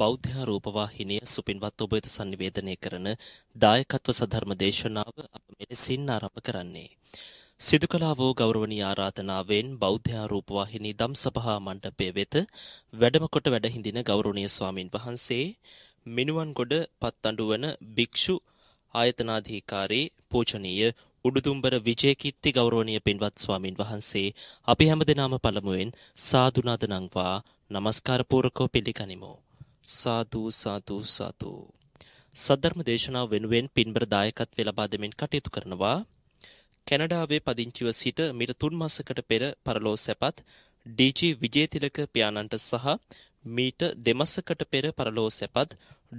බෞද්ධ රූපවාහිනිය සුපින්වත් ඔබ වෙත sannivedanaya කරන දායකත්ව සධර්ම දේශනාව අප මෙලෙසින් ආරම්භ කරන්නේ. සිදු කළා වූ ගෞරවනීය ආරාධනාවෙන් බෞද්ධ රූපවාහිනී ධම්සභා මණ්ඩපය වෙත වැඩම කොට වැඩහිඳින ගෞරවනීය ස්වාමින් වහන්සේ මිනුවන්ගොඩ පත්තඬු වන භික්ෂු ආයතනාධිකාරී පූජනීය උඩුදුම්බර විජේකිත්ති ගෞරවනීය පින්වත් ස්වාමින් වහන්සේ අපි හැමදෙනාම පළමුවෙන් සාදුනාද නංවා নমස්කාර පූර්වකව පිළිගනිමු. සාදු සාදු සාදු සද්ධර්ම දේශනාව වෙනුවෙන් පින්බර දායකත්වය ලබා දෙමින් කටයුතු කරනවා කැනඩාවේ පදිංචිව සිට මිට තුන් මාසකට පෙර පරලෝ සැපත් ඩීජී විජේතිලක පියාණන්ට සහ මීට දෙමසකට පෙර පරලෝ සැපත්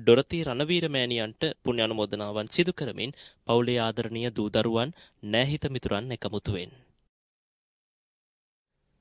ඩොරති රණවීරමෑණියන්ට පුණ්‍ය අනුමෝදනාවන් සිදු කරමින් පවුලේ ආදරණීය දූ දරුවන් නෑහිත මිතුරන් එකමුතු වෙන්නේ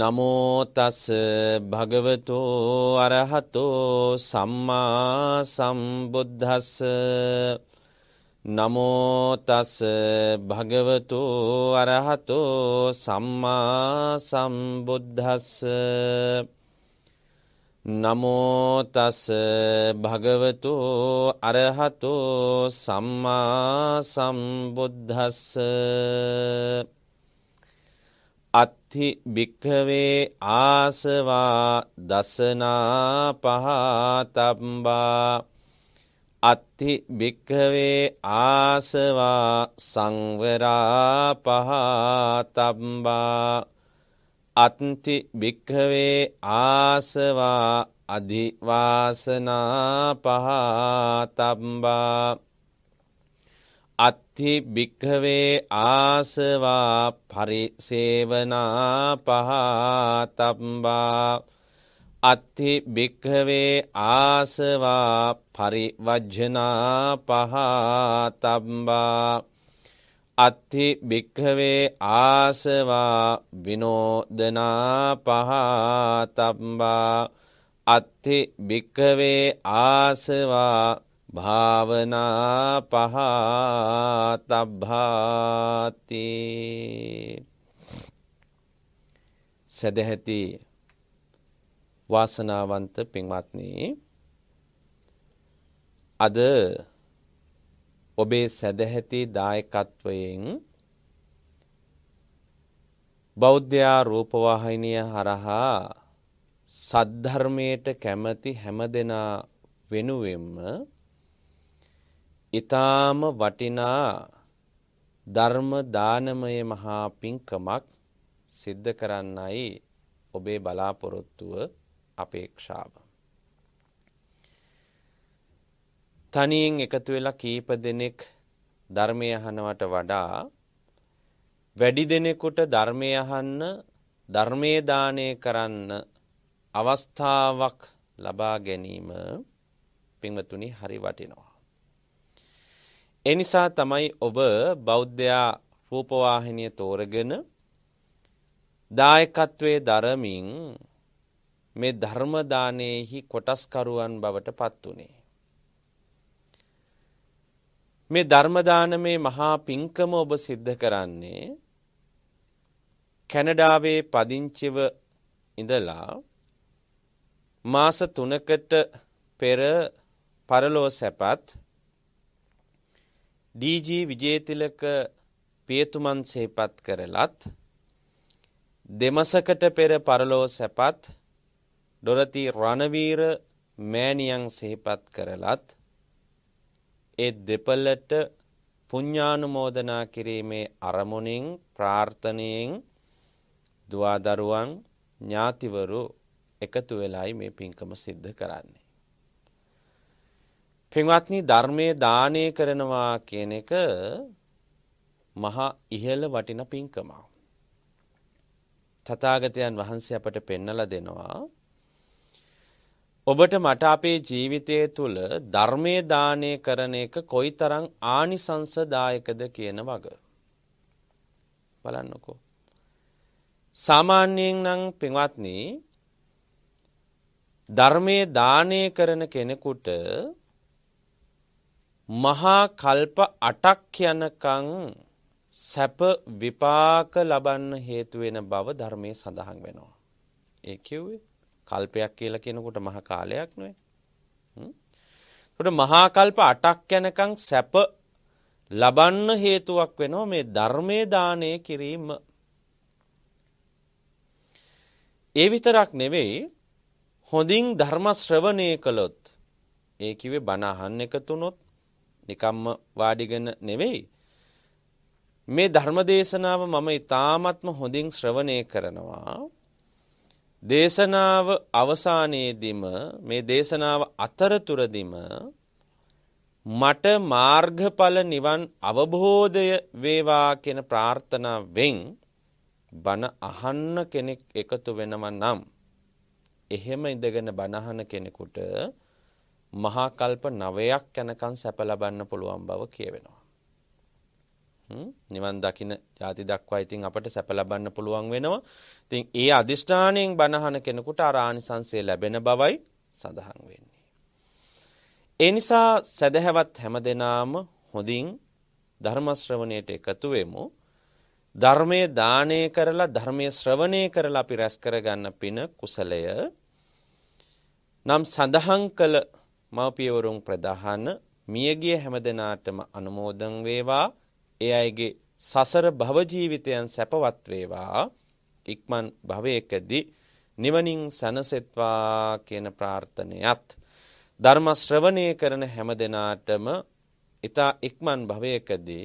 නමෝතස් භගවතෝ අරහතෝ සම්මා සම්බුද්ධස් නමෝතස් භගවතෝ අරහතෝ සම්මා සම්බුද්ධස් නමෝතස් භගවතෝ අරහතෝ සම්මා සම්බුද්ධස්ස අත්ථි භික්ඛවේ ආසවා දසනා පහතම්බා අත්ථි භික්ඛවේ ආසවා සංවරා පහතම්බා අත්ථි භික්ඛවේ ආසවා අධිවාසනා පහතම්බා අත්ති භික්කවේ ආසවා පරිසේවනා පහතම්බා අත්ති භික්කවේ ආසවා පරිවජ්ජනා පහතම්බා අත්ති භික්කවේ ආසවා විනෝදනා පහතම්බා අත්ති භික්කවේ ආසවා භාවනා පහතබ්භාති සැදැහැති වාසනාවන්ත පින්වත්නි අද ඔබේ සැදැහැති දායකත්වයෙන් බෞද්ධයා රූපවාහිනිය හරහා සද්ධර්මයට කැමති හැම දෙනා වෙනුවෙන්ම ඊ타ම වටිනා ධර්ම දානමය මහා පිංකමක් සිද්ධ කරන්නයි ඔබේ බලාපොරොත්තුව අපේක්ෂාව. තනියෙන් එකතු වෙලා කීප දෙනෙක් ධර්මය අහනවට වඩා වැඩි දෙනෙකුට ධර්මය අහන්න ධර්මයේ දානය කරන්න අවස්ථාවක් ලබා ගැනීම පින්වතුනි හරි වටිනවා. ඒ නිසා තමයි ඔබ බෞද්ධයා රූපවාහිනිය තෝරගෙන දායකත්වයේ දරමින් මේ ධර්ම දානයේහි කොටස්කරුවන් බවට පත් උනේ. මේ ධර්ම දානමේ මහා පිංකම ඔබ සිද්ධ කරන්නේ කැනඩාවේ පදිංචිව ඉඳලා මාස 3කට පෙර පරලෝ සැපත් ඩීජී විජේතිලක පියතුමන් සේපත් කරලත් දෙමසකට පෙර පරලෝ සැපත් ඩොරති රණවීර මෑණියන් සේපත් කරලත් ඒ දෙපළට පුඤ්ඤානුමෝදනා කිරීමේ අරමුණින් ප්‍රාර්ථනයෙන් දුවදරුවන් ඥාතිවරු එකතු වෙලයි මේ පින්කම සිද්ධ කරන්නේ පින්වත්නි ධර්මයේ දානය කරනවා කියන එක මහා ඉහළ වටින පින්කමක්. තථාගතයන් වහන්සේ අපට පෙන්නලා දෙනවා ඔබට මට අපේ ජීවිතය තුළ ධර්මයේ දානය කරන එක කොයිතරම් ආනිසංසදායකද කියන වග. බලන්නකෝ. සාමාන්‍යයෙන් නම් පින්වත්නි ධර්මයේ දානය කරන කෙනෙකුට මහා කල්ප 8ක් යනකම් සැප විපාක ලබන්න හේතු වෙන බව ධර්මයේ සඳහන් වෙනවා. ඒ කිව්වේ කල්පයක් කියලා කියනකොට මහ කාලයක් නෙවෙයි. එතකොට මහා කල්ප 8ක් යනකම් සැප ලබන්න හේතුවක් වෙනවා මේ ධර්මයේ දානය කිරීම. ඒ විතරක් නෙවෙයි හොඳින් ධර්ම ශ්‍රවණය කළොත් ඒ කිව්වේ බණ අහන්න එකතුනොත් නිකම්ම වාඩිගෙන නෙවෙයි. මේ ධර්මදේශනාව මම ඊ타ත්ම හොඳින් ශ්‍රවණය කරනවා. දේශනාව අවසානයේදීම මේ දේශනාව අතරතුරදීම මට මාර්ගඵල නිවන් අවබෝධය වේවා කියන ප්‍රාර්ථනාවෙන් බණ අහන්න කෙනෙක් එකතු වෙනව නම් එහෙම ඉඳගෙන බණ අහන කෙනෙකුට මහා කල්ප 9ක් යනකම් සැප ලබන්න පුළුවන් බව කියවෙනවා. නිවන් දකින්න ಜಾති දක්වා ඉතින් අපට සැප ලබන්න පුළුවන් වෙනවා. ඉතින් ඒ අදිෂ්ඨාණයෙන් බණහන කෙනෙකුට අර ආනිසංසය ලැබෙන බවයි සඳහන් වෙන්නේ. ඒ නිසා සදහැවත් හැමදෙනාම හොඳින් ධර්ම ශ්‍රවණයට එකතු වෙමු. ධර්මයේ දානය කරලා ධර්මයේ ශ්‍රවණය කරලා අපි රැස් කරගන්න පින කුසලය නම් සඳහන් කළ මව්පියවරුන් ප්‍රදාහන මියගිය හැමදෙනාටම අනුමෝදන් වේවා. ඒ අයගේ සසර භව ජීවිතයන් සැපවත් වේවා. ඉක්මන් භවයකදී නිවනින් සැනසෙත්වා කියන ප්‍රාර්ථනයත් ධර්ම ශ්‍රවණය කරන හැමදෙනාටම ඊතා ඉක්මන් භවයකදී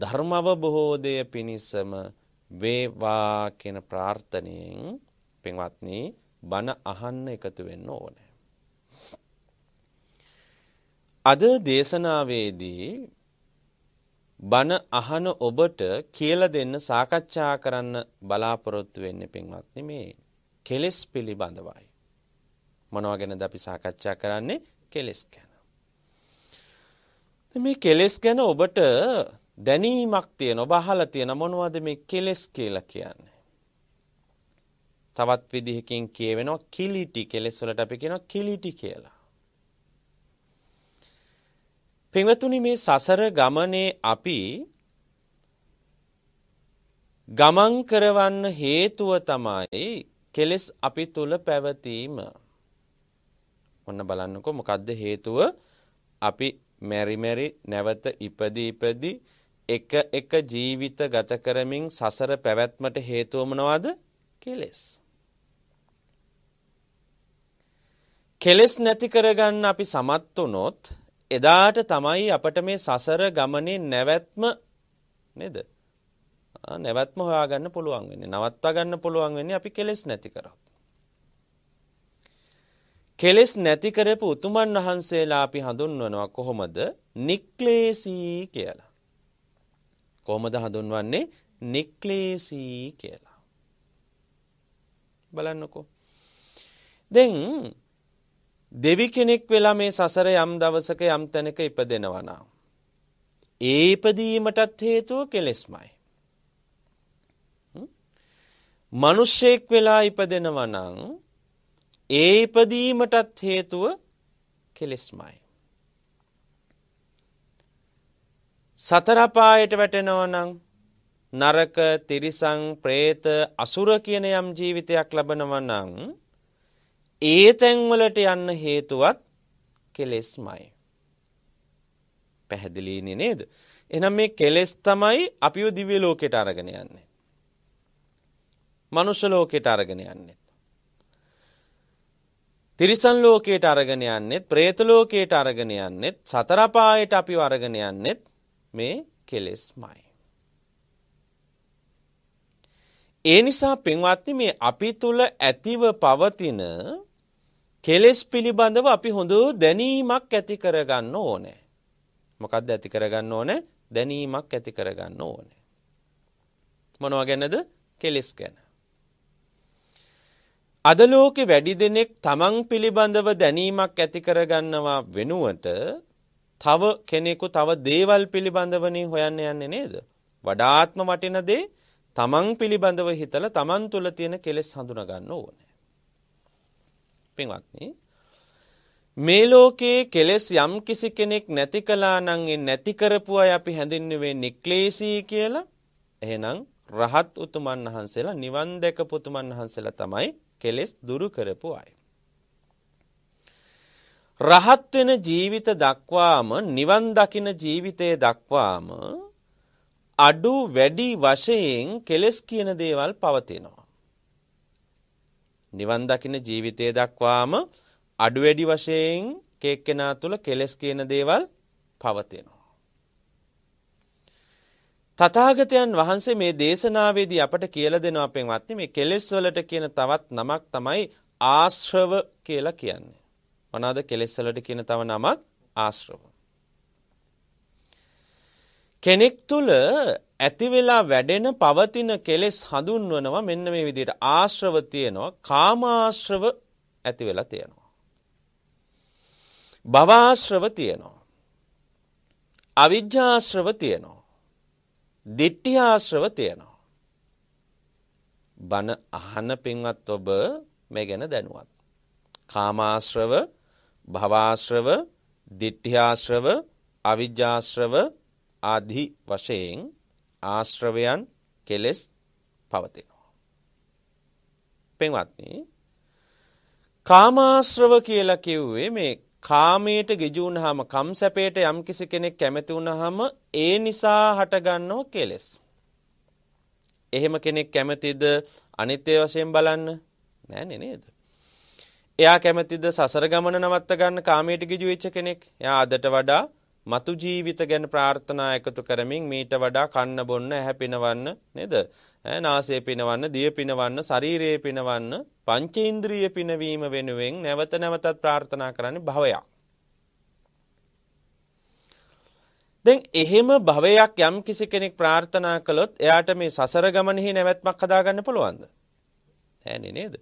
ධර්ම අවබෝධය පිණිසම වේවා කියන ප්‍රාර්ථනයෙන් පින්වත්නි බණ අහන්න එකතු වෙන්න ඕනේ අද දේශනාවේදී බන අහන ඔබට කියලා දෙන්න සාකච්ඡා කරන්න බලාපොරොත්තු වෙන්නේ පින්වත්නි මේ කෙලෙස් පිළිබඳවයි. මොනවා ගැනද අපි සාකච්ඡා කරන්නේ? කෙලෙස් ගැන. මේ කෙලෙස් ගැන ඔබට දැනීමක් තියෙන ඔබ අහලා තියෙන මොනවද මේ කෙලෙස් කියලා කියන්නේ? තවත් විදිහකින් කියවෙනවා කිලිටි කෙලෙස් වලට අපි කියනවා කිලිටි කියලා. පින්වතුනි මේ සසර ගමනේ අපි ගමන් කරවන්න හේතුව තමයි කෙලෙස් අපි තුල පැවතීම. ඔන්න බලන්නකෝ මොකද්ද හේතුව? අපි මෙරි මෙරි නැවත ඉපදී ඉපදී එක එක ජීවිත ගත කරමින් සසර පැවැත්මට හේතුව මොනවද? කෙලෙස්. කෙලෙස් නැති කරගන්න අපි සමත් වුණොත් එදාට තමයි අපට මේ සසර ගමනේ නැවැත්ම නේද? නැවැත්ම හොයාගන්න පුළුවන් වෙන්නේ. නවත්වා ගන්න පුළුවන් වෙන්නේ අපි කෙලෙස් නැති කරොත්. කෙලෙස් නැති කරපු උතුමන් වහන්සේලා අපි හඳුන්වනවා කොහොමද? නික්ලේශී කියලා. කොහොමද හඳුන්වන්නේ? නික්ලේශී කියලා. බලන්නකෝ. දැන් දෙවි කෙනෙක් වෙලා මේ සසර යම් දවසක යම් තැනක ඉපදෙනවනා. ඒපදීමටත් හේතුව කෙලෙස්මයි. මනුෂ්‍යයෙක් වෙලා ඉපදෙනවනං ඒපදීමටත් හේතුව කෙලෙස්මයි. සතරපායට වැටෙනවනං නරක තිරිසං ප්‍රේත අසුර කියන යම් ජීවිතයක් ලබනවනං ඒ තැන්වලට යන්න හේතුවත් කෙලෙස්මයි. පැහැදිලීනි නේද. එනම් මේ කෙලෙස් තමයි අපිව දිවිය ලෝකෙට අරගෙන යන්නේ. මනුෂ්‍ය ලෝකෙට අරගෙන යන්නෙත්. තිරිසන් ලෝකයට අරගෙන යන්නෙත් ප්‍රේත ලෝකයට අරගෙන යන්නෙත් සතරපායට අපි අරගෙන යන්නෙත් මේ කෙලෙස්මයි. ඒ නිසා පින්වත්නි මේ අපි තුල ඇතිව පවතින කෙලෙස් පිළිබඳව අපි හොඳ දැනීමක් ඇති කරගන්න ඕනේ. මොකද්ද ඇති කරගන්න ඕනේ? දැනීමක් ඇති කරගන්න ඕනේ. මොනවා ගැනද? කෙලෙස් ගැන. අද ලෝකේ වැඩි දෙනෙක් තමන් පිළිබඳව දැනීමක් ඇති කරගන්නවා වෙනුවට තව කෙනෙකු තව දේවල් පිළිබඳවනේ හොයන්න යන්නේ නේද? වඩාත්ම වටින දේ තමන් පිළිබඳව හිතලා තමන් තුළ තියෙන කෙලෙස් හඳුනා ගන්න ඕනේ. පින්වත්නි මේ ලෝකයේ කෙලෙස් යම් කිසි කෙනෙක් නැති කළා නම් ඒ නැති කරපු අය අපි හැඳින්නුවේ නික්ලේශී කියලා. එහෙනම් රහත් උතුමන් වහන්සේලා නිවන් දැකපු උතුමන් වහන්සේලා තමයි කෙලෙස් දුරු කරපු අය. රහත් වෙන ජීවිත දක්වාම නිවන් දකින ජීවිතය දක්වාම අඩු වැඩි වශයෙන් කෙලෙස් කියන දේවල් පවතිනවා. නිවන් දකින ජීවිතය දක්වාම අඩු වැඩි වශයෙන් කේක්කෙනා තුළ කෙලෙස් කියන දේවල් පවතිනවා. තථාගතයන් වහන්සේ මේ දේශනාවේදී අපට කියලා දෙනවා පෙන්වත්නි මේ කෙලෙස් වලට කියන තවත් නමක් තමයි ආශ්‍රව කියලා කියන්නේ. මොනවාද කෙලෙස් වලට කියන තව නමක් ආශ්‍රව. කෙනෙක් තුළ ඇතිවෙලා වැඩෙන පවතින කෙලෙස් හඳුන්වනවා මෙන්න මේ විදිට ආශ්‍රව තියෙනවා කාමාශ්‍රව ඇති වෙලා තියෙනවා. භවාශ්‍රව තියෙනවා. අවිද්‍යාශ්‍රව තියෙනවා. දිට්ඨිආශ්‍රව තියෙනවා. බන අහන පින්වත් ඔබ මේ ගැන දැනුවත්. කාමාශ්‍රව භවාශ්‍රව දිට්ඨිආශ්‍රව අවිද්‍යාශ්‍රව ආදි වශයෙන් ආශ්‍රවයන් කෙලෙස් පවතිනවා. පෙන්වත්නි කාමාශ්‍රව කියලා කිව්වේ මේ කාමයට ගෙජු වුණාම කම් සැපයට යම්කිසි කෙනෙක් කැමති වුණාම ඒ නිසා හටගන්නෝ කෙලෙස්. එහෙම කෙනෙක් කැමතිද අනිත්‍ය වශයෙන් බලන්න? නෑනේ නේද? එයා කැමතිද සසර ගමන නවත්ත ගන්න කාමයට ගිජු වෙච්ච කෙනෙක්? එයා අදට වඩා මතු ජීවිත ගැන ප්‍රාර්ථනා එකතු කරමින් මීට වඩා කන්න බොන්න ඇහැ පිනවන්න නේද? නාසය පිනවන්න, දිය පිනවන්න, ශරීරය පිනවන්න, පංචේන්ද්‍රිය පිනවීම වෙනුවෙන් නැවත නැවතත් ප්‍රාර්ථනා කරන්නේ භවයක්. දැන් එහෙම භවයක් යම් කිසි කෙනෙක් ප්‍රාර්ථනා කළොත් එයාට මේ සසර ගමනෙහි නැවැත්මක් හදාගන්න පුළුවන්ද? නෑනේ නේද?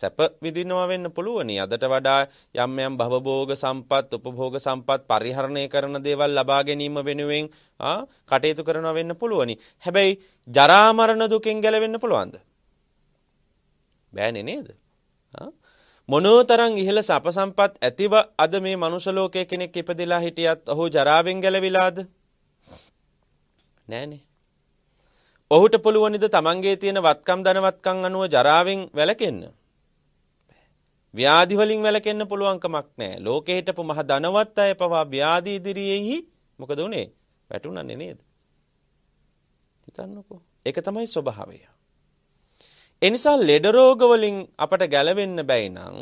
සැප විඳිනවා වෙන්න පුළුවනි. අදට වඩා යම් යම් භවභෝග සම්පත්, උපභෝග සම්පත් පරිහරණය කරන දේවල් ලබා ගැනීම වෙනුවෙන් කටයුතු කරනවා වෙන්න පුළුවනි. හැබැයි ජරා මරණ දුකෙන් ගැලවෙන්න පුළුවන්ද? බෑනේ නේද? මොනෝතරම් ඉහළ සප සම්පත් ඇතිව අද මේ මනුෂ්‍ය ලෝකයේ කෙනෙක් ඉපදලා හිටියත් ඔහු ජරාවෙන් ගැලවිලාද? නෑනේ. ඔහුට පුළුවනිද තමන්ගේ තියෙන වත්කම් ධනවත්කම් අනුව ජරාවෙන් වැළකෙන්න? ව්‍යාධි වලින් වැළකෙන්න පුළුවන්කමක් නැහැ. ලෝකේ හිටපු මහ ධනවත් අය පවා ව්‍යාධි ඉදිරියේහි මොකද උනේ? වැටුණන්නේ නේද? හිතන්නකෝ. ඒක තමයි ස්වභාවය. එනිසා ලෙඩ රෝග වලින් අපට ගැලවෙන්න බැයි නම්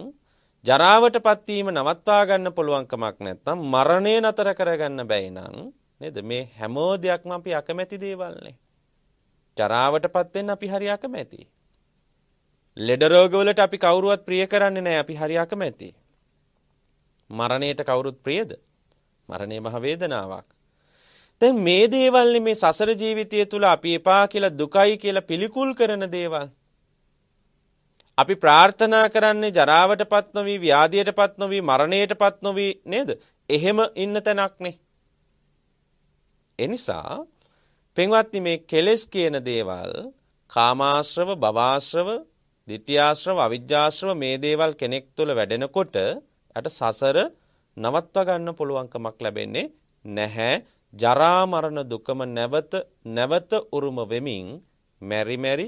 ජරාවටපත් වීම නවත්වා ගන්න පුළුවන්කමක් නැත්නම් මරණය නතර කරගන්න බැයි නම් නේද මේ හැම දෙයක්ම අපි අකමැති දේවල්නේ. ජරාවටපත් වෙන්න අපි හරි අකමැතියි. ලෙඩ රෝගවලට අපි කවුරුවත් ප්‍රිය කරන්නේ නැහැ අපි හරි අකමැති. මරණයට කවුරුත් ප්‍රියද? මරණය මහ වේදනාවක්. දැන් මේ දේවල් මේ සසර ජීවිතය තුළ අපි එපා කියලා දුකයි කියලා පිළිකුල් කරන දේවල්. අපි ප්‍රාර්ථනා කරන්නේ ජරාවට පත් නොවී ව්‍යාධියට පත් නොවී මරණයට පත් නොවී නේද? එහෙම ඉන්න තැනක්නේ. එනිසා පෙන්වත්නි මේ කෙලෙස් කියන දේවල් කාමාශ්‍රව, භවආශ්‍රව, ditthiyāශ්‍රව අවිජ්ජාශ්‍රව මේ දේවල් කෙනෙක් තුළ වැඩෙනකොට යට සසර නවත්වා ගන්න පුළුවන්කමක් ලැබෙන්නේ නැහැ. ජරා මරණ දුකම නැවත නැවත උරුම වෙමින් මෙරි මෙරි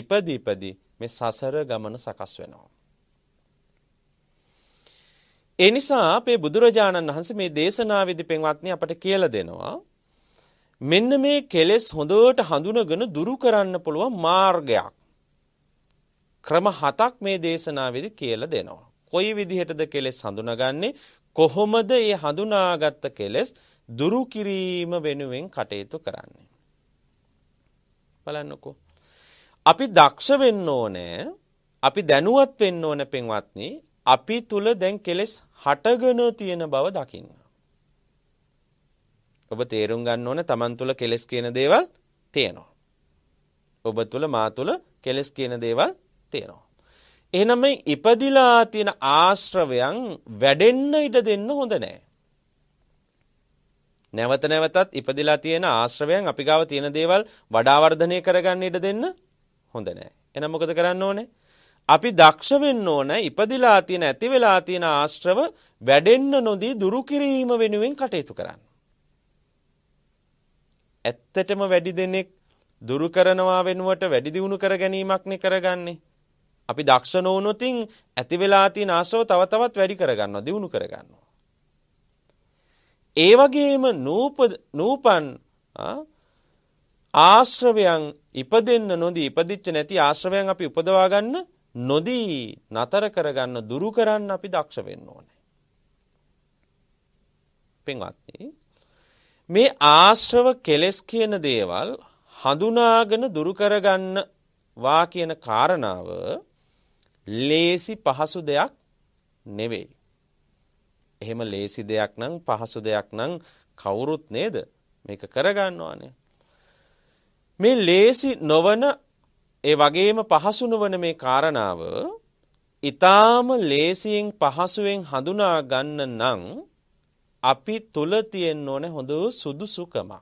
ඉපදි ඉපදි මේ සසර ගමන සකස් වෙනවා. ඒ නිසා අපේ බුදුරජාණන් වහන්සේ මේ දේශනාවේදී පෙන්වත්නි අපට කියලා දෙනවා මෙන්න මේ කෙලෙස් හොඳට හඳුනගෙන දුරු කරන්න පුළුවන් මාර්ගයක්. ක්‍රම හතක් මේ දේශනාවේදී කියලා දෙනවා. කොයි විදිහටද කෙලෙස් හඳුනාගන්නේ? කොහොමද මේ හඳුනාගත්ත කෙලෙස් දුරු කිරීම වෙනුවෙන් කටයුතු කරන්නේ? බලන්නකෝ. අපි දක්ෂ වෙන්න ඕනේ. අපි දැනුවත් වෙන්න ඕන පින්වත්නි. අපි තුල දැන් කෙලෙස් හටගෙන තියෙන බව දකින්න. ඔබ තේරුම් ගන්න ඕන Taman තුල කෙලෙස් කියන දේවල් තියෙනවා. ඔබ තුල මා තුල කෙලෙස් කියන දේවල් තියෙනවා. එහෙනම් මේ ඉපදිලා තියෙන ආශ්‍රවයන් වැඩෙන්න ඉඩ දෙන්න හොඳ නෑ. නැවත නැවතත් ඉපදිලා තියෙන ආශ්‍රවයන් අපි ගාව තියෙන දේවල් වඩා වර්ධනය කරගන්න ඉඩ දෙන්න හොඳ නෑ. එහෙනම් මොකද කරන්න ඕනේ? අපි දක්ෂ වෙන්න ඕන ඉපදිලා තියෙන ඇති වෙලා තියෙන ආශ්‍රව වැඩෙන්න නොදී දුරු කිරීම වෙනුවෙන් කටයුතු කරන්න. ඇත්තටම වැඩි දෙනෙක් දුරු කරනවා වෙනුවට වැඩි දියුණු කර ගැනීමක් නේ කරගන්නේ. අපි දක්ෂ නොවුනොතින් ඇති වෙලා තියෙන ආශ්‍රව තව තවත් වැඩි කරගන්නවා දියුණු කරගන්නවා. ඒ වගේම නූපන් ආශ්‍රවයන් ඉපදෙන්න නොදී ඉපදිච්ච නැති ආශ්‍රවයන් අපි උපදවා ගන්න නොදී නතර කරගන්න දුරු කරන්න අපි දක්ෂ වෙන්න ඕනේ. පින්වත්නි මේ ආශ්‍රව කෙලස් කියන දේවල් හඳුනාගෙන දුරු කරගන්න වා කියන කාරණාව ලේසි පහසු දෙයක් නෙවෙයි. එහෙම ලේසි දෙයක් නම් පහසු දෙයක් නම් කවුරුත් නේද මේක කරගන්නවානේ. මේ ලේසි නොවන ඒ වගේම පහසු නොවන මේ කාරණාව ඊටාම ලේසියෙන් පහසුවෙන් හඳුනා ගන්න නම් අපි තුල තියෙන්න ඕන හොඳ සුදුසුකමක්.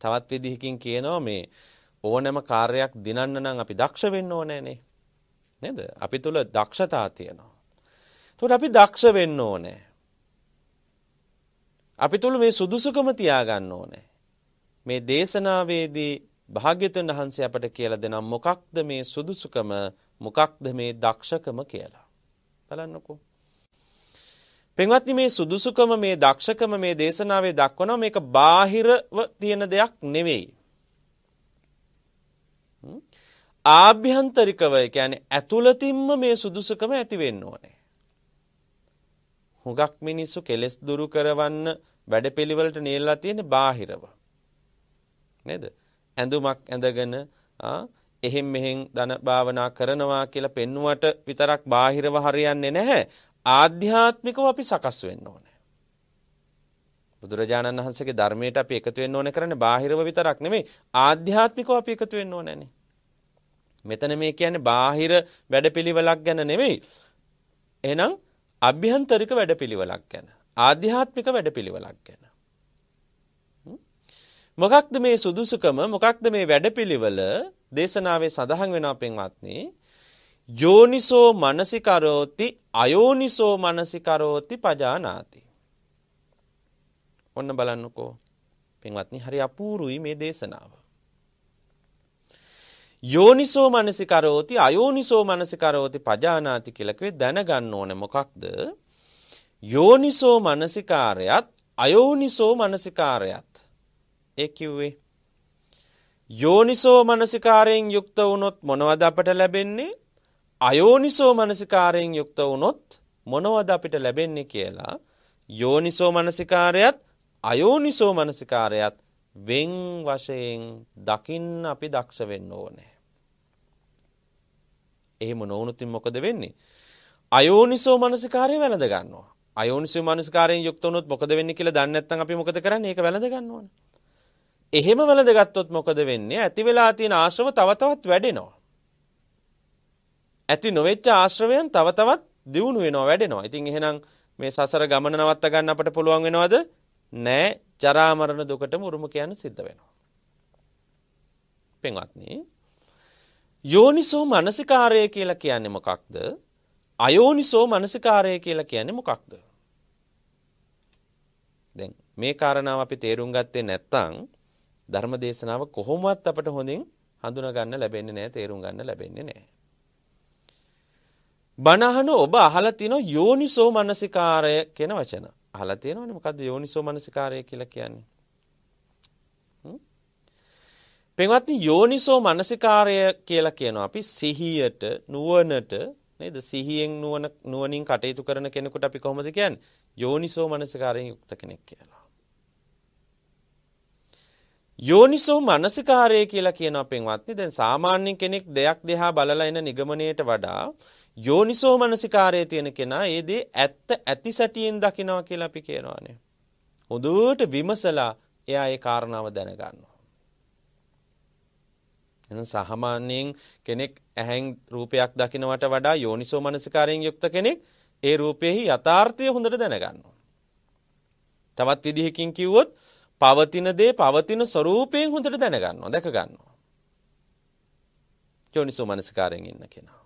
තවත් විදිහකින් කියනවා මේ ඕනෑම කාර්යයක් දිනන්න නම් අපි දක්ෂ වෙන්න ඕනෑනේ. නේද? අපි තුල දක්ෂතා තියෙනවා. එතකොට අපි දක්ෂ වෙන්න ඕනේ. අපි තුල මේ සුදුසුකම තියාගන්න ඕනේ. මේ දේශනාවේදී භාග්‍යතුන් වහන්සේ අපට කියලා දෙනම් මොකක්ද මේ සුදුසුකම මොකක්ද මේ දක්ෂකම කියලා. බලන්නකෝ. පෙන්වත්නි මේ සුදුසුකම මේ දක්ෂකම මේ දේශනාවේ දක්වනවා මේක බාහිරව තියෙන දෙයක් නෙවෙයි. ආභ්‍යන්තරිකව කියන්නේ ඇතුළතින්ම මේ සුදුසුකම ඇති වෙන්න ඕනේ. හුඟක් මිනිස්සු කෙලස් දුරු කරවන්න වැඩපිළිවෙලට නියලා තියෙන බාහිරව. නේද? ඇඳුමක් ඇඳගෙන එහෙම් මෙහෙම් ධන භාවනා කරනවා කියලා පෙන්නුවට විතරක් බාහිරව හරියන්නේ නැහැ. ආධ්‍යාත්මිකව අපි සකස් වෙන්න ඕනේ. බුදුරජාණන් වහන්සේගේ ධර්මයට අපි එකතු වෙන්න ඕනේ කරන්නේ බාහිරව විතරක් නෙමෙයි ආධ්‍යාත්මිකව අපි එකතු වෙන්න ඕනේ නේ. මෙතන මේ කියන්නේ බාහිර වැඩපිළිවෙලක් ගැන නෙමෙයි. එහෙනම් අභ්‍යන්තරික වැඩපිළිවෙලක් ගැන. ආධ්‍යාත්මික වැඩපිළිවෙලක් ගැන. මොකක්ද මේ සුදුසුකම මොකක්ද මේ වැඩපිළිවෙල දේශනාවේ සඳහන් වෙනවා පින්වත්නි යෝනිසෝ මනසිකරෝති අයෝනිසෝ මනසිකරෝති පජානාති ඔන්න බලන්නකෝ පින්වත්නි හරි අපූරුයි මේ දේශනාව යෝනිසෝ මනසිකරෝති අයෝනිසෝ මනසිකරෝති පජානාති කියලකවේ දැනගන්න ඕන මොකක්ද. යෝනිසෝ මනසිකාරයත් අයෝනිසෝ මනසිකාරයත් ඒකිව්වේ. යෝනිසෝ මනසිකාරයෙන් යුක්ත වුණොත් මොනවද අපට ලැබෙන්නේ අයෝනිසෝ මනසිකාරයෙන් යුක්ත වුණොත් මොනවද අපිට ලැබෙන්නේ කියලා යෝනිසෝ මනසිකාරයත් අයෝනිසෝ මනසිකාරයත් වෙන් වශයෙන් දකින්න අපි දක්ෂ වෙන්න ඕනේ. එහෙම නොවුනොත් මොකද වෙන්නේ? අයෝනිසෝ මනසිකාරය වැළඳ ගන්නවා. අයෝනිසෝ මනසිකාරයෙන් යුක්ත වුණොත් මොකද වෙන්නේ කියලා දන්නේ නැත්නම් අපි මොකද කරන්නේ? ඒක වැළඳ ගන්න ඕනේ. එහෙම වැළඳ ගත්තොත් මොකද වෙන්නේ? ඇති වෙලා තියෙන ආශ්‍රව තව තවත් වැඩෙනවා. ඇති නොවෙච්ච ආශ්‍රවයන් තව තවත් දියුණු වෙනවා වැඩෙනවා. ඉතින් එහෙනම් මේ සසර ගමන නවත්ත ගන්න අපට පුළුවන් වෙනවද? නෑ ජරාමරණ දුකටම උරුම කියන්න සිද්ධ වෙනවා. පෙන්වත්න යෝනිසෝ මනසිකාරය කියලා කියන්නේ මොකක්ද අයෝනිසෝ මනසිකාරය කියලා කියන්නේ මොකක්ද. දැන් මේ කාරණාව අපි තේරුම් ගත්තේ නැත්තං ධර්ම දේශනාව කොහොමත් අපට හොඳින් හඳුනගන්න ලැබෙන්නේ නෑ තේරුම් ගන්න ලැබෙන්නේ නෑ. බණහන ඔබ අහලතින යෝනිසෝ මනසිකාරය කෙන වචන. අහලා තියෙනවනේ මොකද්ද යෝනිසෝ මනසිකාරය කියලා කියන්නේ? පින්වත්නි යෝනිසෝ මනසිකාරය කියලා කියනවා අපි සිහියට නුවණට නේද සිහියෙන් නුවණ නුවණින් කටයුතු කරන කෙනෙකුට අපි කොහොමද කියන්නේ? යෝනිසෝ මනසිකාරයෙන් යුක්ත කෙනෙක් කියලා. යෝනිසෝ මනසිකාරය කියලා කියනවා පින්වත්නි දැන් සාමාන්‍ය කෙනෙක් දෙයක් දෙහා බලලා එන නිගමනයට වඩා යෝනිසෝ මනසිකාරය තියෙන කෙනා ඒදේ ඇත්ත ඇති සැටියෙන් දකිනවා කියලා අපි කියනවානේ. හොඳට විමසලා එයා ඒ කාරණාව දැනගන්නවා. එන සහමාන්‍යයෙන් කෙනෙක් ඇහැන් රූපයක් දකිනවට වඩා යෝනිසෝ මනසිකාරයෙන් යුක්ත කෙනෙක් ඒ රූපයෙහි යථාර්ථය හොඳට දැනගන්නවා. තවත් විදිහකින් කිව්වොත් පවතින දේ පවතින ස්වරූපයෙන් හොඳට දැනගන්නවා දැකගන්නවා. යෝනිසෝ මනසිකාරයෙන් ඉන්න කෙනා.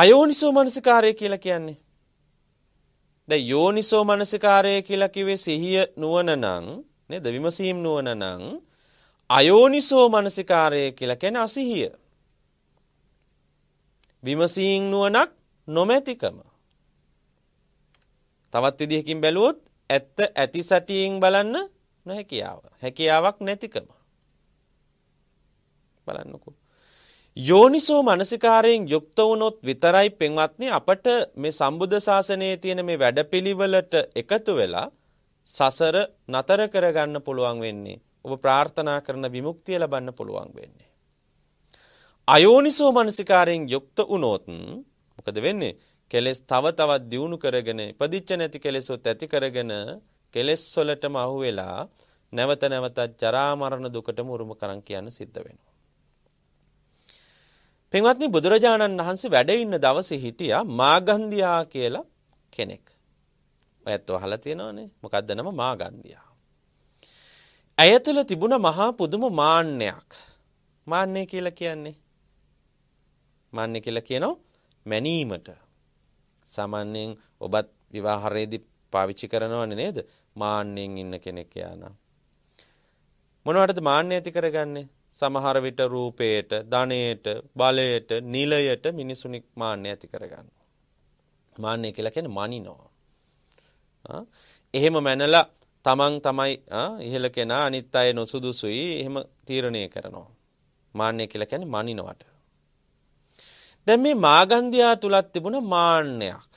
අයෝනිසෝ මනසිකාරය කියලා කියන්නේ. ද යෝනිසෝ මනසිකාරය කියලා කිවේ සිහිය නුවනනං නේද විමසීම් නුවනනං අයෝනිසෝ මනසිකාරය කියලා කියන අසිහිය. විමසීම් නුවණක් නොමැතිකම. තවත් විදිහකින් බැලුවොත් ඇත්ත ඇති සැටියෙන් බලන්න නොහැකියාව. හැකියාවක් නැතිකම. බලන්නකෝ. යෝනිසෝ මනසිකාරයෙන් යුක්ත වුණොත් විතරයි පෙන්වත්නි අපට මේ සම්බුද්ධ ශාසනයේ තියෙන මේ වැඩපිළිවෙලට එකතු වෙලා සසර නතර කරගන්න පුළුවන් වෙන්නේ. ඔබ ප්‍රාර්ථනා කරන විමුක්තිය ලබන්න පුළුවන් වෙන්නේ. අයෝනිසෝ මනසිකාරයෙන් යුක්ත වුණොත් මොකද වෙන්නේ? කෙලෙස් තව තවත් දියුණු කරගෙන ඉපදිච්ච නැති කෙලෙසොත් ඇති කරගෙන කෙලෙස් වලටම අහු වෙලා නැවත නැවතත් ජරා මරණ දුකටම උරුම කරන් කියන්න සිද්ධ වෙනවා. පින්වත්නි බුදුරජාණන් වහන්සේ වැඩ ඉන්න දවසේ හිටියා මාගන්ධියා කියලා කෙනෙක්. ඔයත් අහලා තියෙනවනේ. මොකක්ද නම මාගන්ධියා? ඇය තුළ තිබුණ මහා පුදුම මාන්නයක්. මාන්නය කියලා කියන්නේ මාන්නය කියලා කියනවා මැනීමට. සාමාන්‍යයෙන් ඔබත් විවාහයේදී පාවිච්චි කරනවනේ නේද? මාන්නෙන් ඉන්න කෙනෙක් යානම්. මොනවටද මාන්නය ඇති කරගන්නේ? සමහර විට රූපේට, ධනේට, බලයට, නිලයට මිනිසුනි මාන්නය ඇති කරගන්නවා. මාන්නය කියලා කියන්නේ මනිනවා. එහෙම මැනලා තමන් තමයි ඉහළ කෙනා අනිත් අය නොසුදුසුයි එහෙම තීරණය කරනවා. මාන්නය කියලා කියන්නේ මනිනවට. දැන් මේ මාගන්ධයා තුලත් තිබුණ මාන්නයක්.